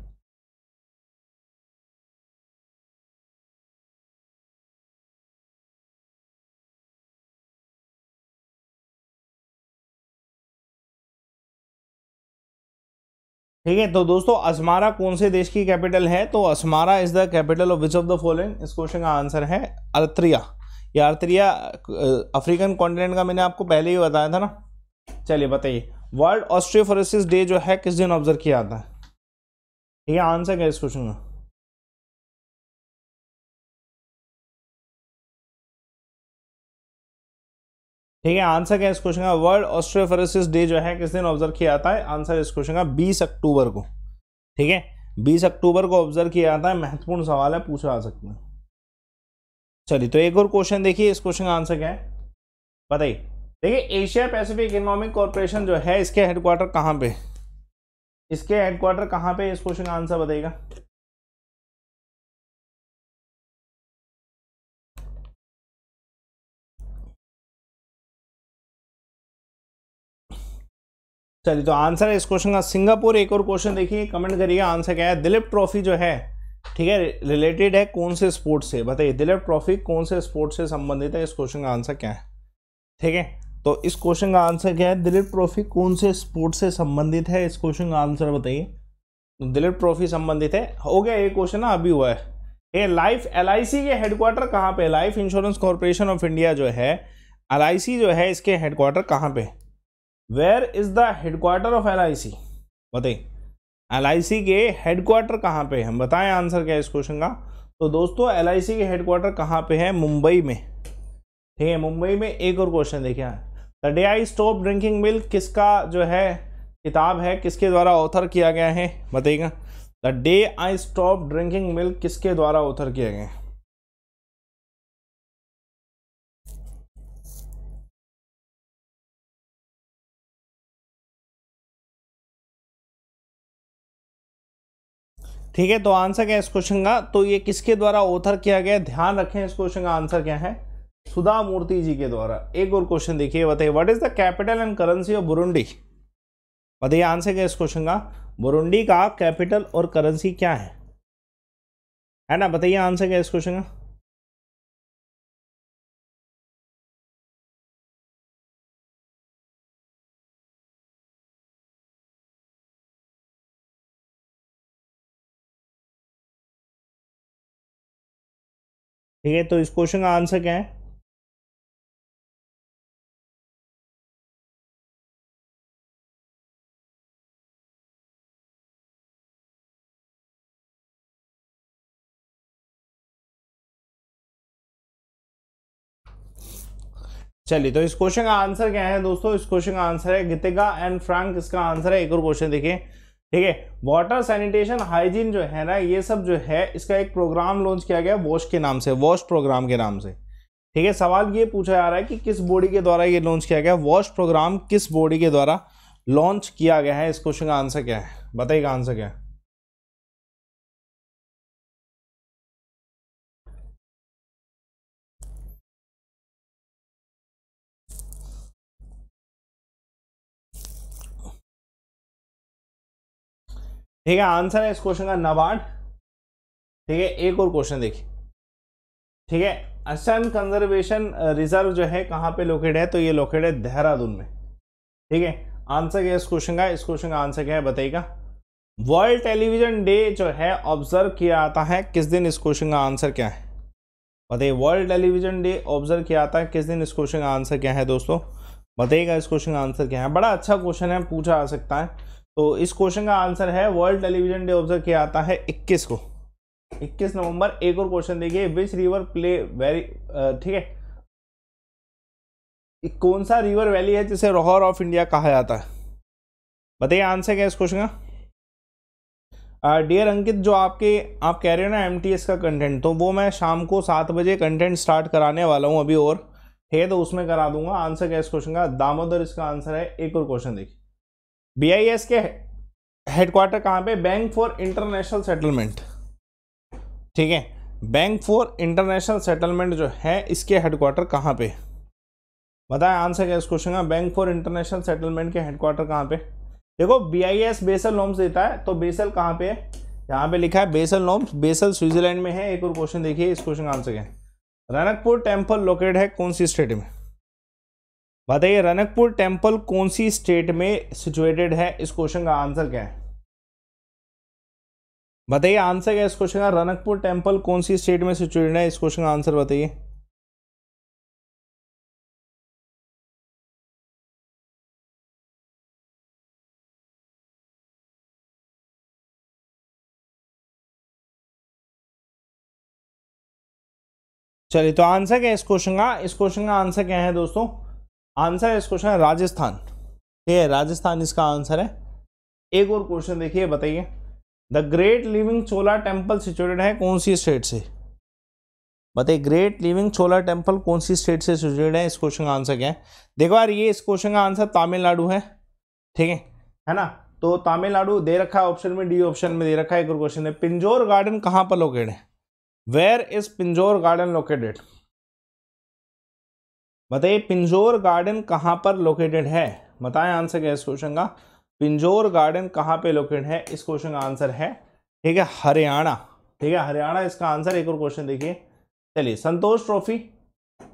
Speaker 2: ठीक है तो दोस्तों अस्मारा कौन से देश की कैपिटल है तो Asmara is the capital
Speaker 1: of which of the following इस क्वेश्चन का आंसर है अर्थरिया या अर्थरिया अफ्रीकन कॉन्टिनेंट का मैंने आपको पहले ही बताया था ना चलिए बताइए वर्ल्ड ऑस्ट्रियोफोरेसिस डे जो है
Speaker 2: किस दिन ऑब्जर्व किया जाता है ठीक है आंसर क्या इस क्वेश्चन का ठीक है आंसर क्या इस क्वेश्चन का वर्ल्ड ऑस्ट्रोफेरोसिस डे जो है किस दिन ऑब्जर्व किया जाता है आंसर इस क्वेश्चन
Speaker 1: का बीस अक्टूबर को ठीक है बीस अक्टूबर को ऑब्जर्व किया जाता है महत्वपूर्ण सवाल है पूछा जा सकता है चलिए तो एक और क्वेश्चन देखिए इस क्वेश्चन का आंसर क्या है बताइए देखिए एशिया पैसिफिक इकोनॉमिक कॉरपोरेशन जो है इसके हेडक्वार्टर कहाँ पे
Speaker 2: इसके हेडक्वार्टर कहाँ पे इस क्वेश्चन का आंसर बताइएगा चलिए तो आंसर है इस क्वेश्चन का
Speaker 1: सिंगापुर एक और क्वेश्चन देखिए कमेंट करिएगा आंसर क्या है दिलीप ट्रॉफी जो है ठीक है रिलेटेड है कौन से स्पोर्ट से बताइए दिलीप ट्रॉफी कौन से स्पोर्ट से संबंधित है इस क्वेश्चन का आंसर क्या है ठीक है तो इस क्वेश्चन का आंसर क्या है दिलीप ट्रॉफी कौन से स्पोर्ट से संबंधित है इस क्वेश्चन का आंसर बताइए तो दिलीप ट्रॉफी संबंधित है हो गया ये क्वेश्चन ना अभी हुआ है लाइफ एल के हेडक्वार्टर कहाँ पे life insurance corporation of India जो है एल जो है इसके हेडक्वार्टर कहाँ पे where is the headquarter of L I C बताइए एल आई सी के हेडक्वार्टर कहाँ पे है हम बताएं आंसर क्या है इस क्वेश्चन का तो दोस्तों एल आई सी के हेडक्वार्टर कहाँ पे है मुंबई में ठीक है मुंबई में एक और क्वेश्चन देखिए the day I stop drinking milk किसका जो है किताब है किसके द्वारा ऑथर किया गया है बताइएगा the day I stop drinking milk किसके द्वारा
Speaker 2: ऑथर किया गया है ठीक है तो आंसर क्या है इस क्वेश्चन का तो ये किसके
Speaker 1: द्वारा ऑथर किया गया ध्यान रखें इस क्वेश्चन का आंसर क्या है सुधा मूर्ति जी के द्वारा एक और क्वेश्चन देखिए बताइए what is the capital and currency of Burundi बताइए आंसर क्या इस क्वेश्चन
Speaker 2: का बुरुंडी का कैपिटल और करेंसी क्या है है ना बताइए आंसर क्या इस क्वेश्चन का ठीक है तो इस क्वेश्चन का आंसर क्या है चलिए
Speaker 1: तो इस क्वेश्चन का आंसर क्या है दोस्तों इस क्वेश्चन का आंसर है गीतिका एंड फ्रैंक इसका आंसर है एक और क्वेश्चन देखिए ठीक है वाटर सैनिटेशन हाइजीन जो है ना ये सब जो है इसका एक प्रोग्राम लॉन्च किया गया वॉश के नाम से वॉश प्रोग्राम के नाम से ठीक है सवाल ये पूछा जा रहा है कि किस बॉडी के द्वारा ये लॉन्च किया गया वॉश प्रोग्राम किस बॉडी के द्वारा लॉन्च किया गया है इस क्वेश्चन का आंसर
Speaker 2: क्या है बताइएगा आंसर क्या है ठीक है आंसर है इस क्वेश्चन का नबार्ड ठीक है एक और क्वेश्चन
Speaker 1: देखिए ठीक है असम कंजर्वेशन रिजर्व जो है कहाँ पे लोकेट है तो ये लोकेट है देहरादून में ठीक है आंसर क्या है इस क्वेश्चन का इस क्वेश्चन का आंसर क्या है बताइएगा वर्ल्ड टेलीविजन डे जो है ऑब्जर्व किया जाता है किस दिन इस क्वेश्चन का आंसर क्या है बताइए वर्ल्ड टेलीविजन डे ऑब्जर्व किया जाता है किस दिन इस क्वेश्चन का आंसर क्या है दोस्तों बताइएगा इस क्वेश्चन का आंसर क्या है बड़ा अच्छा क्वेश्चन है पूछा जा सकता है तो इस क्वेश्चन का आंसर है वर्ल्ड टेलीविजन डे ऑब्जर्व किया आता है 21 को 21 नवंबर एक और क्वेश्चन देखिए विच रिवर प्ले वेरी ठीक है कौन सा रिवर वैली है जिसे रोहर ऑफ इंडिया कहा जाता है बताइए आंसर क्या है इस क्वेश्चन का डियर अंकित जो आपके आप कह रहे हो ना एम का कंटेंट तो वो मैं शाम को सात बजे कंटेंट स्टार्ट कराने वाला हूँ अभी और है तो उसमें करा दूंगा आंसर क्या इस क्वेश्चन का दामोदर इसका आंसर है एक और क्वेश्चन देखिए बीआईएस के हेडक्वार्टर कहाँ पे बैंक फॉर इंटरनेशनल सेटलमेंट ठीक है बैंक फॉर इंटरनेशनल सेटलमेंट जो है इसके हेडक्वार्टर कहाँ पे बताएं आंसर क्या इस क्वेश्चन का बैंक फॉर इंटरनेशनल सेटलमेंट के हेडक्वार्टर कहाँ पे देखो बीआईएस बेसल नोम्स देता है तो बेसल कहाँ पे है यहाँ पे लिखा है बेसल नोम्स बेसल स्विट्जरलैंड में है एक और क्वेश्चन देखिए इस क्वेश्चन का आंसर क्या है रनकपुर टेम्पल लोकेट है कौन सी स्टेट में बताइए रनकपुर टेम्पल कौन सी स्टेट में सिचुएटेड है इस क्वेश्चन का आंसर क्या है बताइए आंसर क्या है इस क्वेश्चन का रनकपुर टेम्पल कौन सी
Speaker 2: स्टेट में सिचुएटेड है इस क्वेश्चन का आंसर बताइए चलिए तो आंसर क्या है इस क्वेश्चन का इस क्वेश्चन का आंसर क्या है दोस्तों
Speaker 1: आंसर इस क्वेश्चन राजस्थान ठीक है राजस्थान इसका आंसर है एक और क्वेश्चन देखिए बताइए the great living Chola temple situated है कौन सी स्टेट से बताइए ग्रेट लिविंग चोला टेम्पल कौन सी स्टेट से सिचुएटेड है इस क्वेश्चन का आंसर क्या है देखो यार ये इस क्वेश्चन का आंसर तमिलनाडु है ठीक है है ना तो तमिलनाडु दे रखा है ऑप्शन में डी ऑप्शन में दे रखा है एक और क्वेश्चन है पिंजोर गार्डन कहाँ पर लोकेटेड है where is Pinjore garden located बताइए पिंजोर गार्डन कहाँ पर लोकेटेड है बताएं आंसर क्या इस क्वेश्चन का पिंजोर गार्डन कहाँ पे लोकेटेड है इस क्वेश्चन का आंसर है ठीक है हरियाणा ठीक है हरियाणा इसका आंसर एक और क्वेश्चन देखिए चलिए संतोष ट्रॉफी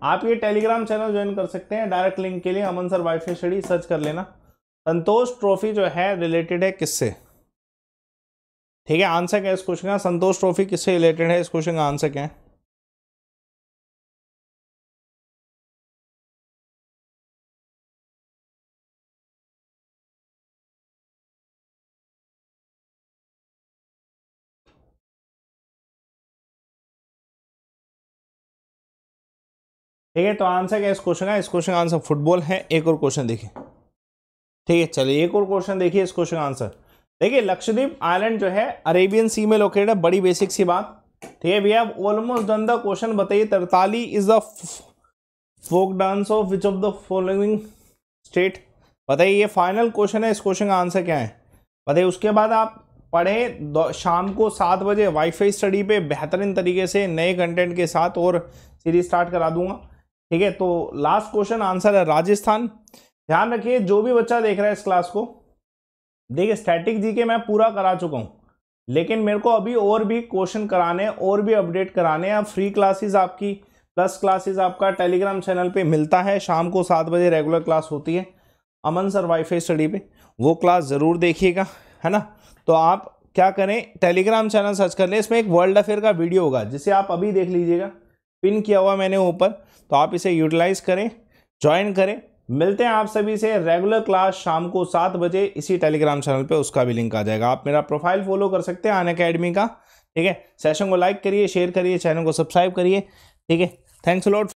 Speaker 1: आप ये टेलीग्राम चैनल ज्वाइन कर सकते हैं डायरेक्ट लिंक के लिए Aman sir wifi study search कर लेना संतोष ट्रॉफी जो है रिलेटेड है किससे
Speaker 2: ठीक है आंसर क्या इस क्वेश्चन का संतोष ट्रॉफी किससे रिलेटेड है इस क्वेश्चन का आंसर क्या है ठीक है तो आंसर क्या इस क्वेश्चन का इस क्वेश्चन का आंसर
Speaker 1: फुटबॉल है एक और क्वेश्चन देखिए ठीक है चलिए एक और क्वेश्चन देखिए इस क्वेश्चन का आंसर देखिए लक्षद्वीप आइलैंड जो है अरेबियन सी में लोकेटेड है बड़ी बेसिक सी बात ठीक है भैया ऑलमोस्ट डन द क्वेश्चन बताइए Tartali is the folk dance of which of the following state बताइए ये फाइनल क्वेश्चन है इस क्वेश्चन का आंसर क्या है बताइए उसके बाद आप पढ़ें शाम को सात बजे वाईफाई स्टडी पे बेहतरीन तरीके से नए कंटेंट के साथ और सीरीज स्टार्ट करा दूंगा ठीक है तो लास्ट क्वेश्चन आंसर है राजस्थान ध्यान रखिए जो भी बच्चा देख रहा है इस क्लास को देखिए स्टैटिक जी के मैं पूरा करा चुका हूँ लेकिन मेरे को अभी और भी क्वेश्चन कराने और भी अपडेट कराने हैं फ्री क्लासेस आपकी प्लस क्लासेस आपका टेलीग्राम चैनल पे मिलता है शाम को सात बजे रेगुलर क्लास होती है अमन सर वाईफाई स्टडी पे वो क्लास ज़रूर देखिएगा है ना तो आप क्या करें टेलीग्राम चैनल सर्च कर लें इसमें एक वर्ल्ड अफेयर का वीडियो होगा जिसे आप अभी देख लीजिएगा पिन किया हुआ मैंने ऊपर तो आप इसे यूटिलाइज करें ज्वाइन करें मिलते हैं आप सभी से रेगुलर क्लास शाम को सात बजे इसी टेलीग्राम चैनल पे उसका भी लिंक आ जाएगा आप मेरा प्रोफाइल फॉलो कर सकते हैं अन अकेडमी का ठीक है सेशन को लाइक करिए शेयर करिए चैनल को सब्सक्राइब करिए ठीक है थैंक्स लॉट